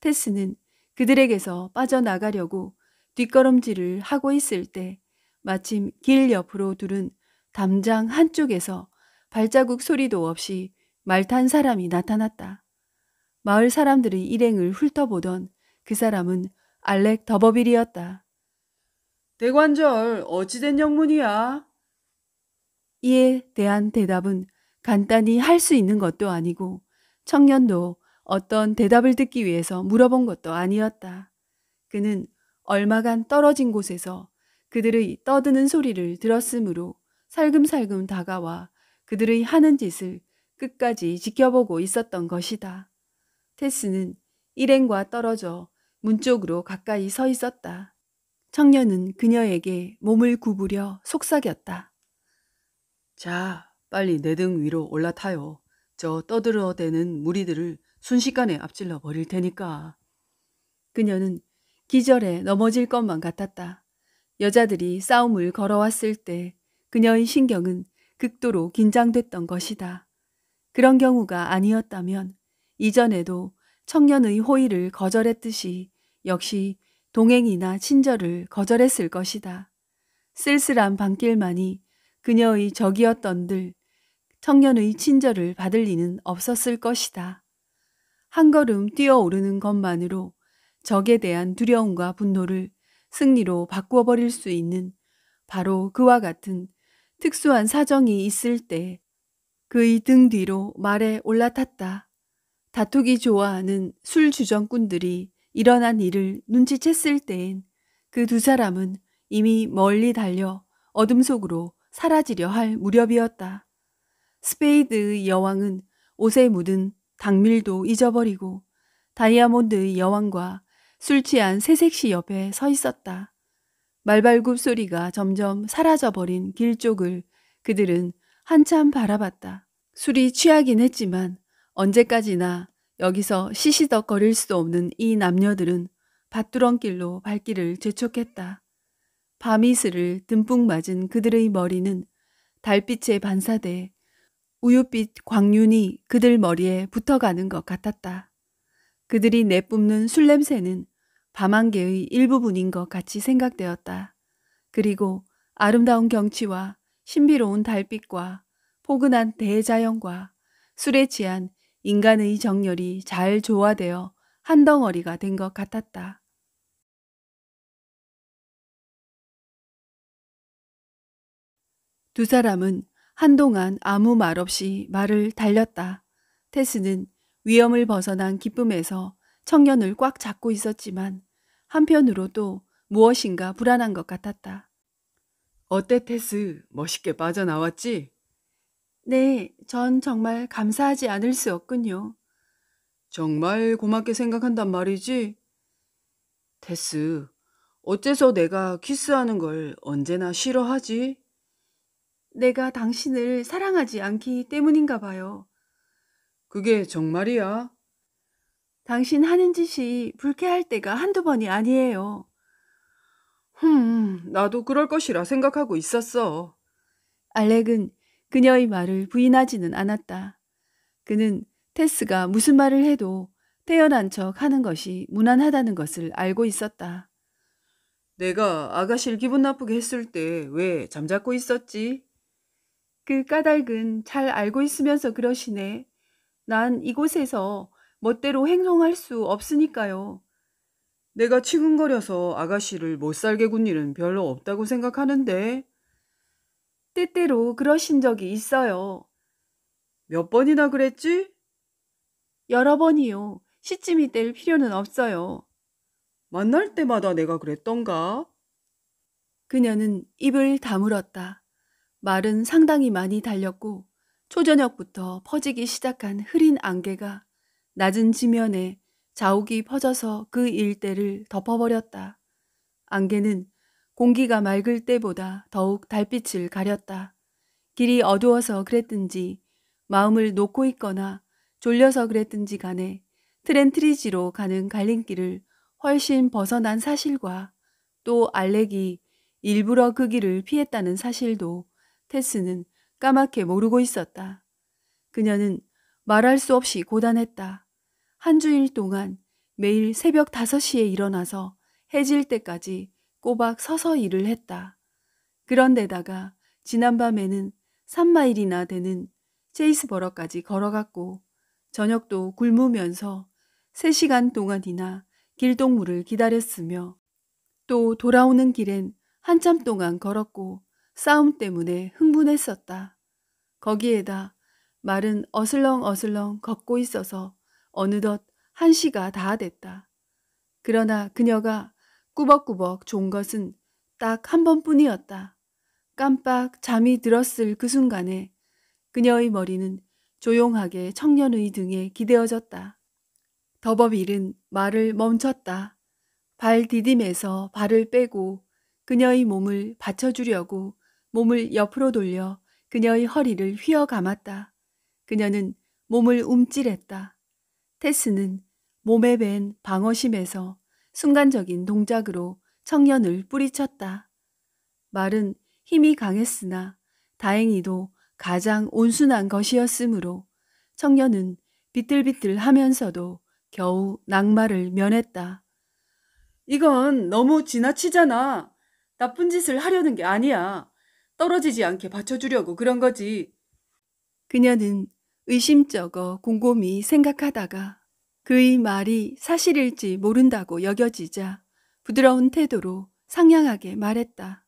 테스는 그들에게서 빠져나가려고 뒷걸음질을 하고 있을 때 마침 길 옆으로 두른 담장 한쪽에서 발자국 소리도 없이 말 탄 사람이 나타났다. 마을 사람들의 일행을 훑어보던 그 사람은 알렉 더버빌이었다. 대관절 어찌된 영문이야? 이에 대한 대답은 간단히 할 수 있는 것도 아니고 청년도 어떤 대답을 듣기 위해서 물어본 것도 아니었다. 그는 얼마간 떨어진 곳에서 그들의 떠드는 소리를 들었으므로 살금살금 다가와 그들의 하는 짓을 끝까지 지켜보고 있었던 것이다. 테스는 일행과 떨어져 문 쪽으로 가까이 서 있었다. 청년은 그녀에게 몸을 구부려 속삭였다. 자, 빨리 내 등 위로 올라타요. 저 떠들어대는 무리들을 순식간에 앞질러 버릴 테니까. 그녀는 기절에 넘어질 것만 같았다. 여자들이 싸움을 걸어왔을 때 그녀의 신경은 극도로 긴장됐던 것이다. 그런 경우가 아니었다면 이전에도 청년의 호의를 거절했듯이 역시 동행이나 친절을 거절했을 것이다. 쓸쓸한 밤길만이 그녀의 적이었던들 청년의 친절을 받을 리는 없었을 것이다. 한 걸음 뛰어오르는 것만으로 적에 대한 두려움과 분노를 승리로 바꾸어 버릴 수 있는 바로 그와 같은 특수한 사정이 있을 때 그의 등 뒤로 말에 올라탔다. 다투기 좋아하는 술 주정꾼들이 일어난 일을 눈치챘을 때엔 그 두 사람은 이미 멀리 달려 어둠 속으로 사라지려 할 무렵이었다. 스페이드의 여왕은 옷에 묻은 당밀도 잊어버리고 다이아몬드의 여왕과 술 취한 새색시 옆에 서 있었다. 말발굽 소리가 점점 사라져버린 길 쪽을 그들은 한참 바라봤다. 술이 취하긴 했지만 언제까지나 여기서 시시덕거릴 수 없는 이 남녀들은 밭두렁길로 발길을 재촉했다. 밤이슬을 듬뿍 맞은 그들의 머리는 달빛에 반사돼 우윳빛 광윤이 그들 머리에 붙어가는 것 같았다. 그들이 내뿜는 술냄새는 밤안개의 일부분인 것 같이 생각되었다. 그리고 아름다운 경치와 신비로운 달빛과 포근한 대자연과 술에 취한 인간의 정열이 잘 조화되어 한 덩어리가 된 것 같았다. 두 사람은 한동안 아무 말 없이 말을 달렸다. 테스는 위험을 벗어난 기쁨에서 청년을 꽉 잡고 있었지만 한편으로 도 무엇인가 불안한 것 같았다. 어때 테스? 멋있게 빠져나왔지? 네, 전 정말 감사하지 않을 수 없군요. 정말 고맙게 생각한단 말이지? 테스, 어째서 내가 키스하는 걸 언제나 싫어하지? 내가 당신을 사랑하지 않기 때문인가 봐요. 그게 정말이야? 당신 하는 짓이 불쾌할 때가 한두 번이 아니에요. 흠, 나도 그럴 것이라 생각하고 있었어. 알렉은 그녀의 말을 부인하지는 않았다. 그는 테스가 무슨 말을 해도 태연한 척 하는 것이 무난하다는 것을 알고 있었다. 내가 아가씨를 기분 나쁘게 했을 때 왜잠자고 있었지? 그 까닭은 잘 알고 있으면서 그러시네. 난 이곳에서 멋대로 행동할 수 없으니까요. 내가 치근거려서 아가씨를 못 살게 군 일은 별로 없다고 생각하는데. 때때로 그러신 적이 있어요. 몇 번이나 그랬지? 여러 번이요. 시침이 뗄 필요는 없어요. 만날 때마다 내가 그랬던가? 그녀는 입을 다물었다. 말은 상당히 많이 달렸고 초저녁부터 퍼지기 시작한 흐린 안개가 낮은 지면에 자욱이 퍼져서 그 일대를 덮어버렸다. 안개는 공기가 맑을 때보다 더욱 달빛을 가렸다. 길이 어두워서 그랬든지 마음을 놓고 있거나 졸려서 그랬든지 간에 트렌트리지로 가는 갈림길을 훨씬 벗어난 사실과 또 알렉이 일부러 그 길을 피했다는 사실도 테스는 까맣게 모르고 있었다. 그녀는 말할 수 없이 고단했다. 한 주일 동안 매일 새벽 5시에 일어나서 해질 때까지 꼬박 서서 일을 했다. 그런데다가 지난밤에는 3마일이나 되는 체이스버러까지 걸어갔고 저녁도 굶으면서 3시간 동안이나 길동물을 기다렸으며 또 돌아오는 길엔 한참 동안 걸었고 싸움 때문에 흥분했었다. 거기에다 말은 어슬렁어슬렁 걷고 있어서 어느덧 한시가 다 됐다. 그러나 그녀가 꾸벅꾸벅 존 것은 딱 한 번뿐이었다. 깜빡 잠이 들었을 그 순간에 그녀의 머리는 조용하게 청년의 등에 기대어졌다. 더버빌은 말을 멈췄다. 발 디딤에서 발을 빼고 그녀의 몸을 받쳐주려고 몸을 옆으로 돌려 그녀의 허리를 휘어 감았다. 그녀는 몸을 움찔했다. 테스는 몸에 밴 방어심에서 순간적인 동작으로 청년을 뿌리쳤다. 말은 힘이 강했으나 다행히도 가장 온순한 것이었으므로 청년은 비틀비틀 하면서도 겨우 낙마를 면했다. 이건 너무 지나치잖아. 나쁜 짓을 하려는 게 아니야. 떨어지지 않게 받쳐주려고 그런 거지. 그녀는 의심쩍어 곰곰이 생각하다가 그의 말이 사실일지 모른다고 여겨지자 부드러운 태도로 상냥하게 말했다.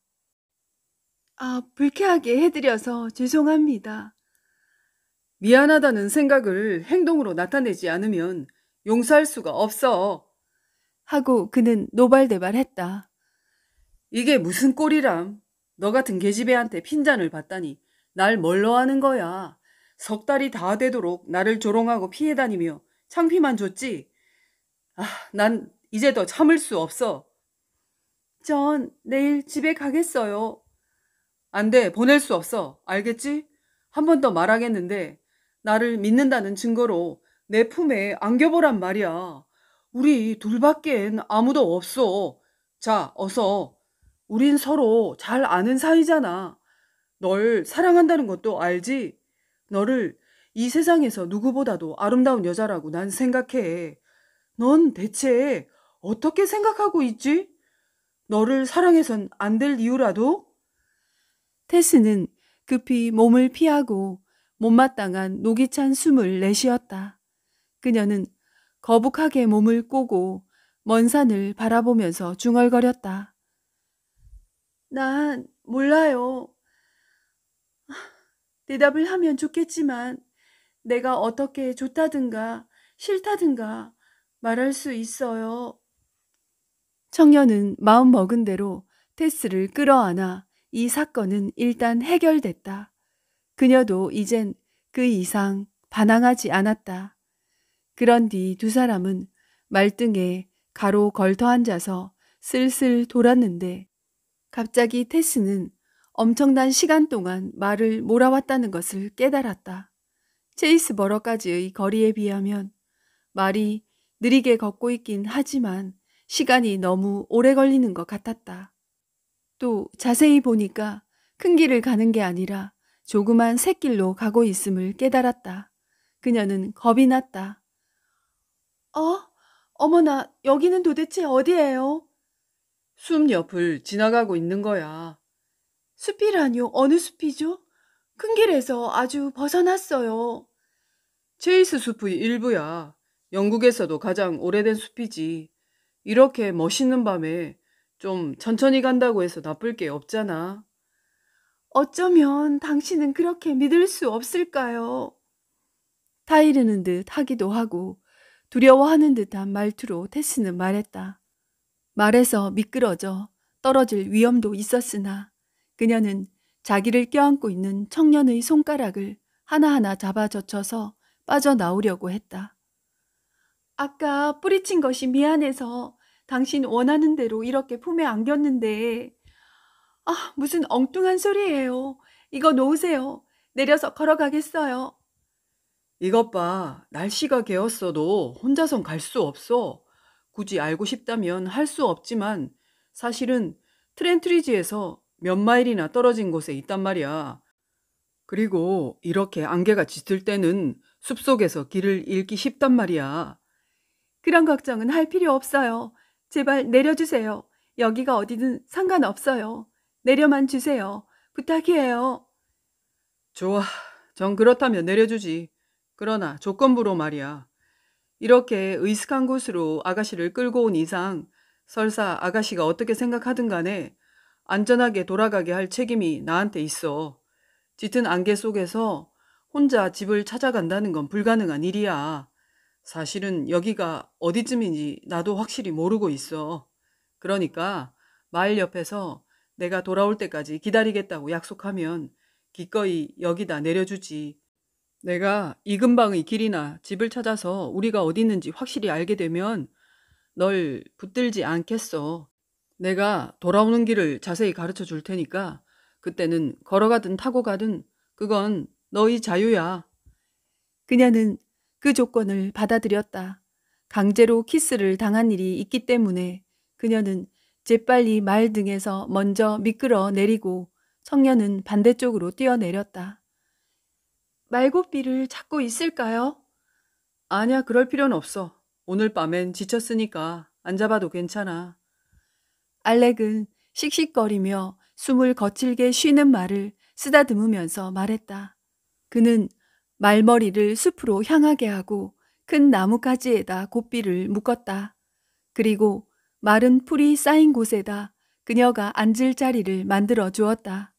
아, 불쾌하게 해드려서 죄송합니다. 미안하다는 생각을 행동으로 나타내지 않으면 용서할 수가 없어. 하고 그는 노발대발했다. 이게 무슨 꼴이람? 너 같은 계집애한테 핀잔을 받다니 날 뭘로 하는 거야. 석 달이 다 되도록 나를 조롱하고 피해 다니며 창피만 줬지. 아, 난 이제 더 참을 수 없어. 전 내일 집에 가겠어요. 안 돼, 보낼 수 없어. 알겠지? 한 번 더 말하겠는데, 나를 믿는다는 증거로 내 품에 안겨보란 말이야. 우리 둘밖엔 아무도 없어. 자, 어서. 우린 서로 잘 아는 사이잖아. 널 사랑한다는 것도 알지? 너를 이 세상에서 누구보다도 아름다운 여자라고 난 생각해. 넌 대체 어떻게 생각하고 있지? 너를 사랑해선 안 될 이유라도? 테스는 급히 몸을 피하고 못마땅한 노기찬 숨을 내쉬었다. 그녀는 거북하게 몸을 꼬고 먼 산을 바라보면서 중얼거렸다. 난 몰라요. 대답을 하면 좋겠지만 내가 어떻게 좋다든가 싫다든가 말할 수 있어요. 청년은 마음먹은 대로 테스를 끌어안아 이 사건은 일단 해결됐다. 그녀도 이젠 그 이상 반항하지 않았다. 그런 뒤 두 사람은 말등에 가로 걸터 앉아서 슬슬 돌았는데 갑자기 테스는 엄청난 시간 동안 말을 몰아왔다는 것을 깨달았다. 체이스버러까지의 거리에 비하면 말이 느리게 걷고 있긴 하지만 시간이 너무 오래 걸리는 것 같았다. 또 자세히 보니까 큰 길을 가는 게 아니라 조그만 샛길로 가고 있음을 깨달았다. 그녀는 겁이 났다. 어? 어머나, 여기는 도대체 어디예요? 숲 옆을 지나가고 있는 거야. 숲이라뇨? 어느 숲이죠? 큰 길에서 아주 벗어났어요. 체이스 숲의 일부야. 영국에서도 가장 오래된 숲이지. 이렇게 멋있는 밤에 좀 천천히 간다고 해서 나쁠 게 없잖아. 어쩌면 당신은 그렇게 믿을 수 없을까요? 타이르는 듯 하기도 하고 두려워하는 듯한 말투로 테스는 말했다. 말에서 미끄러져 떨어질 위험도 있었으나 그녀는 자기를 껴안고 있는 청년의 손가락을 하나하나 잡아 젖혀서 빠져나오려고 했다. 아까 뿌리친 것이 미안해서 당신 원하는 대로 이렇게 품에 안겼는데, 아, 무슨 엉뚱한 소리예요. 이거 놓으세요. 내려서 걸어가겠어요. 이것 봐. 날씨가 개었어도 혼자선 갈 수 없어. 굳이 알고 싶다면 할 수 없지만 사실은 트렌트리지에서 몇 마일이나 떨어진 곳에 있단 말이야. 그리고 이렇게 안개가 짙을 때는 숲속에서 길을 잃기 쉽단 말이야. 그런 걱정은 할 필요 없어요. 제발 내려주세요. 여기가 어디든 상관없어요. 내려만 주세요. 부탁이에요. 좋아. 전 그렇다면 내려주지. 그러나 조건부로 말이야. 이렇게 의식한 곳으로 아가씨를 끌고 온 이상 설사 아가씨가 어떻게 생각하든 간에 안전하게 돌아가게 할 책임이 나한테 있어. 짙은 안개 속에서 혼자 집을 찾아간다는 건 불가능한 일이야. 사실은 여기가 어디쯤인지 나도 확실히 모르고 있어. 그러니까 마을 옆에서 내가 돌아올 때까지 기다리겠다고 약속하면 기꺼이 여기다 내려주지. 내가 이 근방의 길이나 집을 찾아서 우리가 어디 있는지 확실히 알게 되면 널 붙들지 않겠어. 내가 돌아오는 길을 자세히 가르쳐 줄 테니까 그때는 걸어가든 타고 가든 그건 너희 자유야. 그녀는 그 조건을 받아들였다. 강제로 키스를 당한 일이 있기 때문에 그녀는 재빨리 말 등에서 먼저 미끄러 내리고 청년은 반대쪽으로 뛰어내렸다. 말고삐를 찾고 있을까요? 아냐, 그럴 필요는 없어. 오늘 밤엔 지쳤으니까 안 잡아도 괜찮아. 알렉은 씩씩거리며 숨을 거칠게 쉬는 말을 쓰다듬으면서 말했다. 그는 말머리를 숲으로 향하게 하고 큰 나뭇가지에다 고삐를 묶었다. 그리고 마른 풀이 쌓인 곳에다 그녀가 앉을 자리를 만들어 주었다.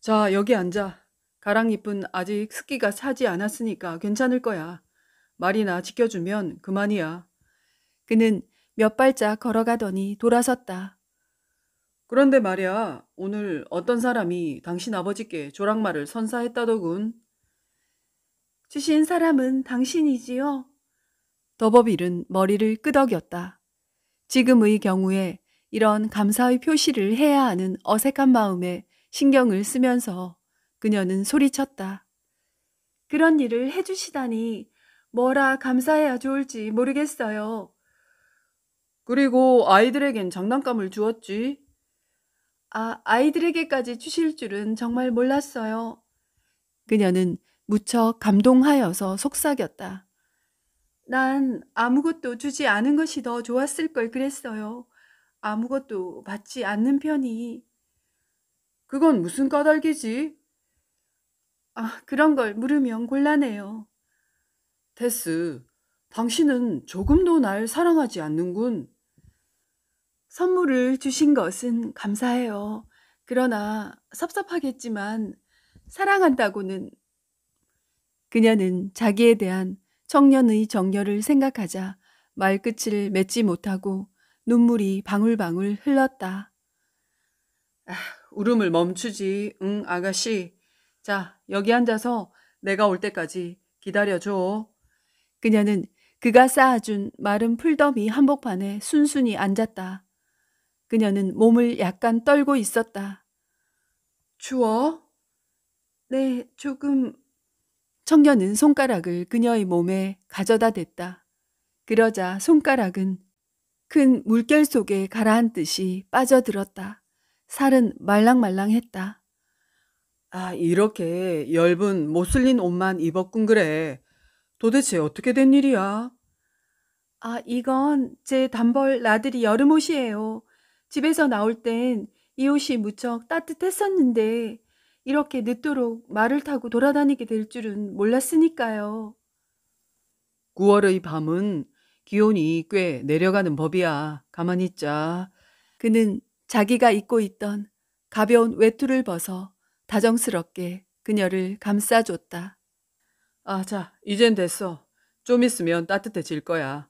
자, 여기 앉아. 가랑잎은 아직 습기가 차지 않았으니까 괜찮을 거야. 말이나 지켜주면 그만이야. 그는 몇 발짝 걸어가더니 돌아섰다. 그런데 말이야, 오늘 어떤 사람이 당신 아버지께 조랑말을 선사했다더군. 주신 사람은 당신이지요? 더버빌은 머리를 끄덕였다. 지금의 경우에 이런 감사의 표시를 해야 하는 어색한 마음에 신경을 쓰면서 그녀는 소리쳤다. 그런 일을 해주시다니 뭐라 감사해야 좋을지 모르겠어요. 그리고 아이들에겐 장난감을 주었지. 아, 아이들에게까지 주실 줄은 정말 몰랐어요. 그녀는 무척 감동하여서 속삭였다. 난 아무것도 주지 않은 것이 더 좋았을 걸 그랬어요. 아무것도 받지 않는 편이. 그건 무슨 까닭이지? 아, 그런 걸 물으면 곤란해요. 테스, 당신은 조금도 날 사랑하지 않는군. 선물을 주신 것은 감사해요. 그러나 섭섭하겠지만 사랑한다고는 그녀는 자기에 대한 청년의 정열을 생각하자 말끝을 맺지 못하고 눈물이 방울방울 흘렀다. 아, 울음을 멈추지. 응, 아가씨. 자, 여기 앉아서 내가 올 때까지 기다려줘. 그녀는 그가 쌓아준 마른 풀더미 한복판에 순순히 앉았다. 그녀는 몸을 약간 떨고 있었다. 추워? 네, 조금. 청년은 손가락을 그녀의 몸에 가져다 댔다. 그러자 손가락은 큰 물결 속에 가라앉듯이 빠져들었다. 살은 말랑말랑했다. 아, 이렇게 엷은 못슬린 옷만 입었군 그래. 도대체 어떻게 된 일이야? 아, 이건 제 단벌 나들이 여름 옷이에요. 집에서 나올 땐 이 옷이 무척 따뜻했었는데 이렇게 늦도록 말을 타고 돌아다니게 될 줄은 몰랐으니까요. 9월의 밤은 기온이 꽤 내려가는 법이야. 가만히 있자. 그는 자기가 입고 있던 가벼운 외투를 벗어 다정스럽게 그녀를 감싸줬다. 아, 자, 이젠 됐어. 좀 있으면 따뜻해질 거야.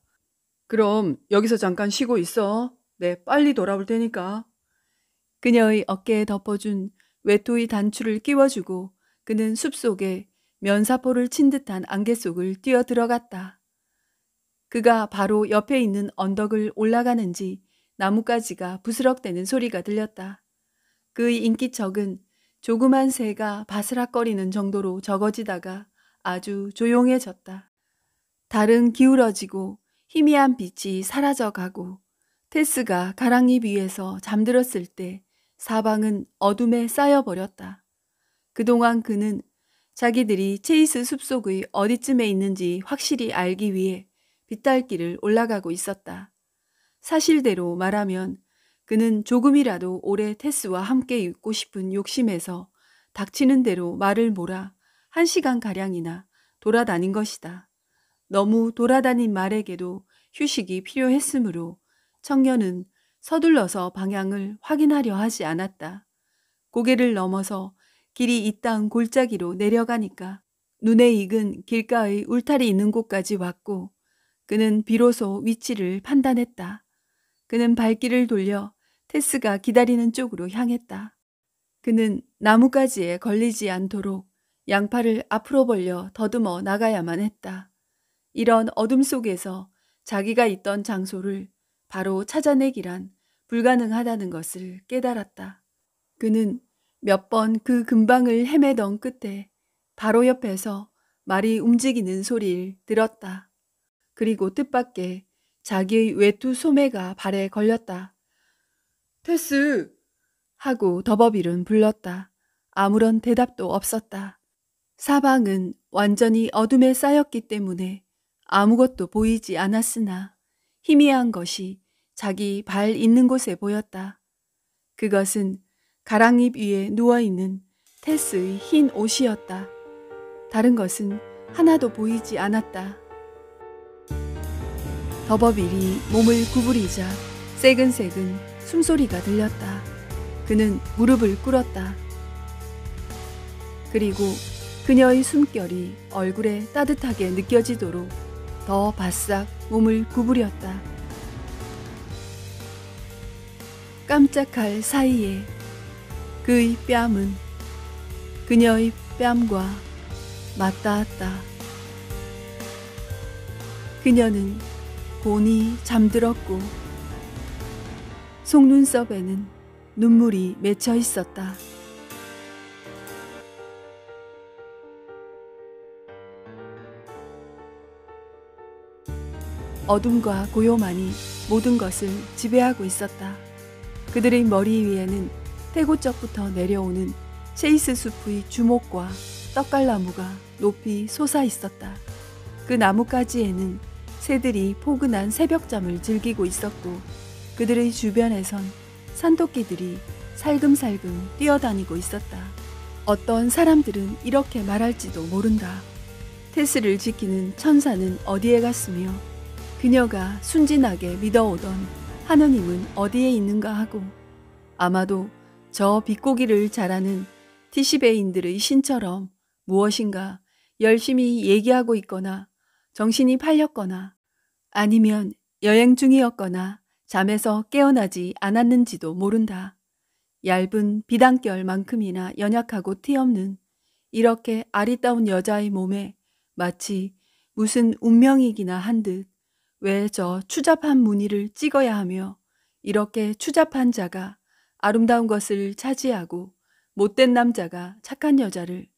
그럼 여기서 잠깐 쉬고 있어. 네, 빨리 돌아올 테니까. 그녀의 어깨에 덮어준 외투의 단추를 끼워주고 그는 숲속에 면사포를 친 듯한 안개 속을 뛰어 들어갔다. 그가 바로 옆에 있는 언덕을 올라가는지 나뭇가지가 부스럭대는 소리가 들렸다. 그의 인기척은 조그만 새가 바스락거리는 정도로 적어지다가 아주 조용해졌다. 달은 기울어지고 희미한 빛이 사라져가고 테스가 가랑잎 위에서 잠들었을 때 사방은 어둠에 쌓여버렸다. 그동안 그는 자기들이 체이스 숲속의 어디쯤에 있는지 확실히 알기 위해 빗달길을 올라가고 있었다. 사실대로 말하면 그는 조금이라도 오래 테스와 함께 있고 싶은 욕심에서 닥치는 대로 말을 몰아 한 시간 가량이나 돌아다닌 것이다. 너무 돌아다닌 말에게도 휴식이 필요했으므로 청년은 서둘러서 방향을 확인하려 하지 않았다. 고개를 넘어서 길이 이땅 골짜기로 내려가니까 눈에 익은 길가의 울타리 있는 곳까지 왔고 그는 비로소 위치를 판단했다. 그는 발길을 돌려 테스가 기다리는 쪽으로 향했다. 그는 나뭇가지에 걸리지 않도록 양팔을 앞으로 벌려 더듬어 나가야만 했다. 이런 어둠 속에서 자기가 있던 장소를 바로 찾아내기란 불가능하다는 것을 깨달았다. 그는 몇 번그 근방을 헤매던 끝에 바로 옆에서 말이 움직이는 소리를 들었다. 그리고 뜻밖의 자기의 외투 소매가 발에 걸렸다. 테스! 하고 더버빌은 불렀다. 아무런 대답도 없었다. 사방은 완전히 어둠에 쌓였기 때문에 아무것도 보이지 않았으나 희미한 것이 자기 발 있는 곳에 보였다. 그것은 가랑잎 위에 누워있는 테스의 흰 옷이었다. 다른 것은 하나도 보이지 않았다. 더버빌이 몸을 구부리자 새근새근 숨소리가 들렸다. 그는 무릎을 꿇었다. 그리고 그녀의 숨결이 얼굴에 따뜻하게 느껴지도록 더 바싹 몸을 구부렸다. 깜짝할 사이에 그의 뺨은 그녀의 뺨과 맞닿았다. 그녀는 곤히 잠들었고 속눈썹에는 눈물이 맺혀 있었다. 어둠과 고요만이 모든 것을 지배하고 있었다. 그들의 머리 위에는 태고적부터 내려오는 체이스 숲의 주목과 떡갈나무가 높이 솟아 있었다. 그 나뭇가지에는 새들이 포근한 새벽잠을 즐기고 있었고 그들의 주변에선 산토끼들이 살금살금 뛰어다니고 있었다. 어떤 사람들은 이렇게 말할지도 모른다. 테스를 지키는 천사는 어디에 갔으며 그녀가 순진하게 믿어오던 하느님은 어디에 있는가 하고 아마도 저 빗고기를 자라는 티시베인들의 신처럼 무엇인가 열심히 얘기하고 있거나 정신이 팔렸거나 아니면 여행 중이었거나 잠에서 깨어나지 않았는지도 모른다. 얇은 비단결만큼이나 연약하고 티없는 이렇게 아리따운 여자의 몸에 마치 무슨 운명이기나 한듯 왜저 추잡한 무늬를 찍어야 하며 이렇게 추잡한 자가 아름다운 것을 차지하고 못된 남자가 착한 여자를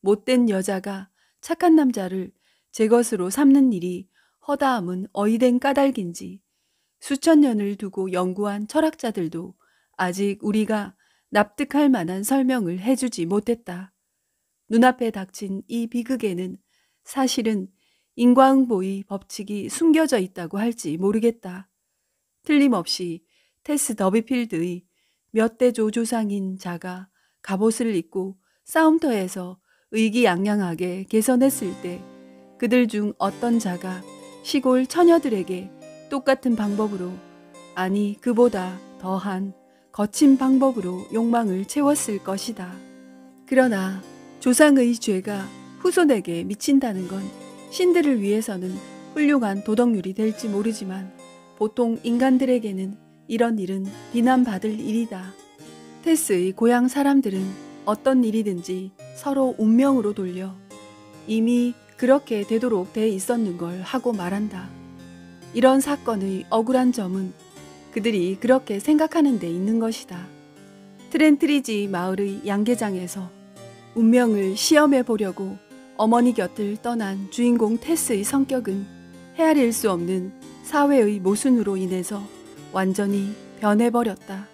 못된 여자가 착한 남자를 제 것으로 삼는 일이 허다함은 어이된 까닭인지 수천 년을 두고 연구한 철학자들도 아직 우리가 납득할 만한 설명을 해주지 못했다. 눈앞에 닥친 이 비극에는 사실은 인과응보의 법칙이 숨겨져 있다고 할지 모르겠다. 틀림없이 테스 더비필드의 몇 대 조조상인 자가 갑옷을 입고 싸움터에서 의기양양하게 개선했을 때 그들 중 어떤 자가 시골 처녀들에게 똑같은 방법으로 아니 그보다 더한 거친 방법으로 욕망을 채웠을 것이다. 그러나 조상의 죄가 후손에게 미친다는 건 신들을 위해서는 훌륭한 도덕률이 될지 모르지만 보통 인간들에게는 이런 일은 비난받을 일이다. 테스의 고향 사람들은 어떤 일이든지 서로 운명으로 돌려 이미 그렇게 되도록 돼 있었는 걸 하고 말한다. 이런 사건의 억울한 점은 그들이 그렇게 생각하는 데 있는 것이다. 트렌트리지 마을의 양계장에서 운명을 시험해 보려고 어머니 곁을 떠난 주인공 테스의 성격은 헤아릴 수 없는 사회의 모순으로 인해서 완전히 변해버렸다.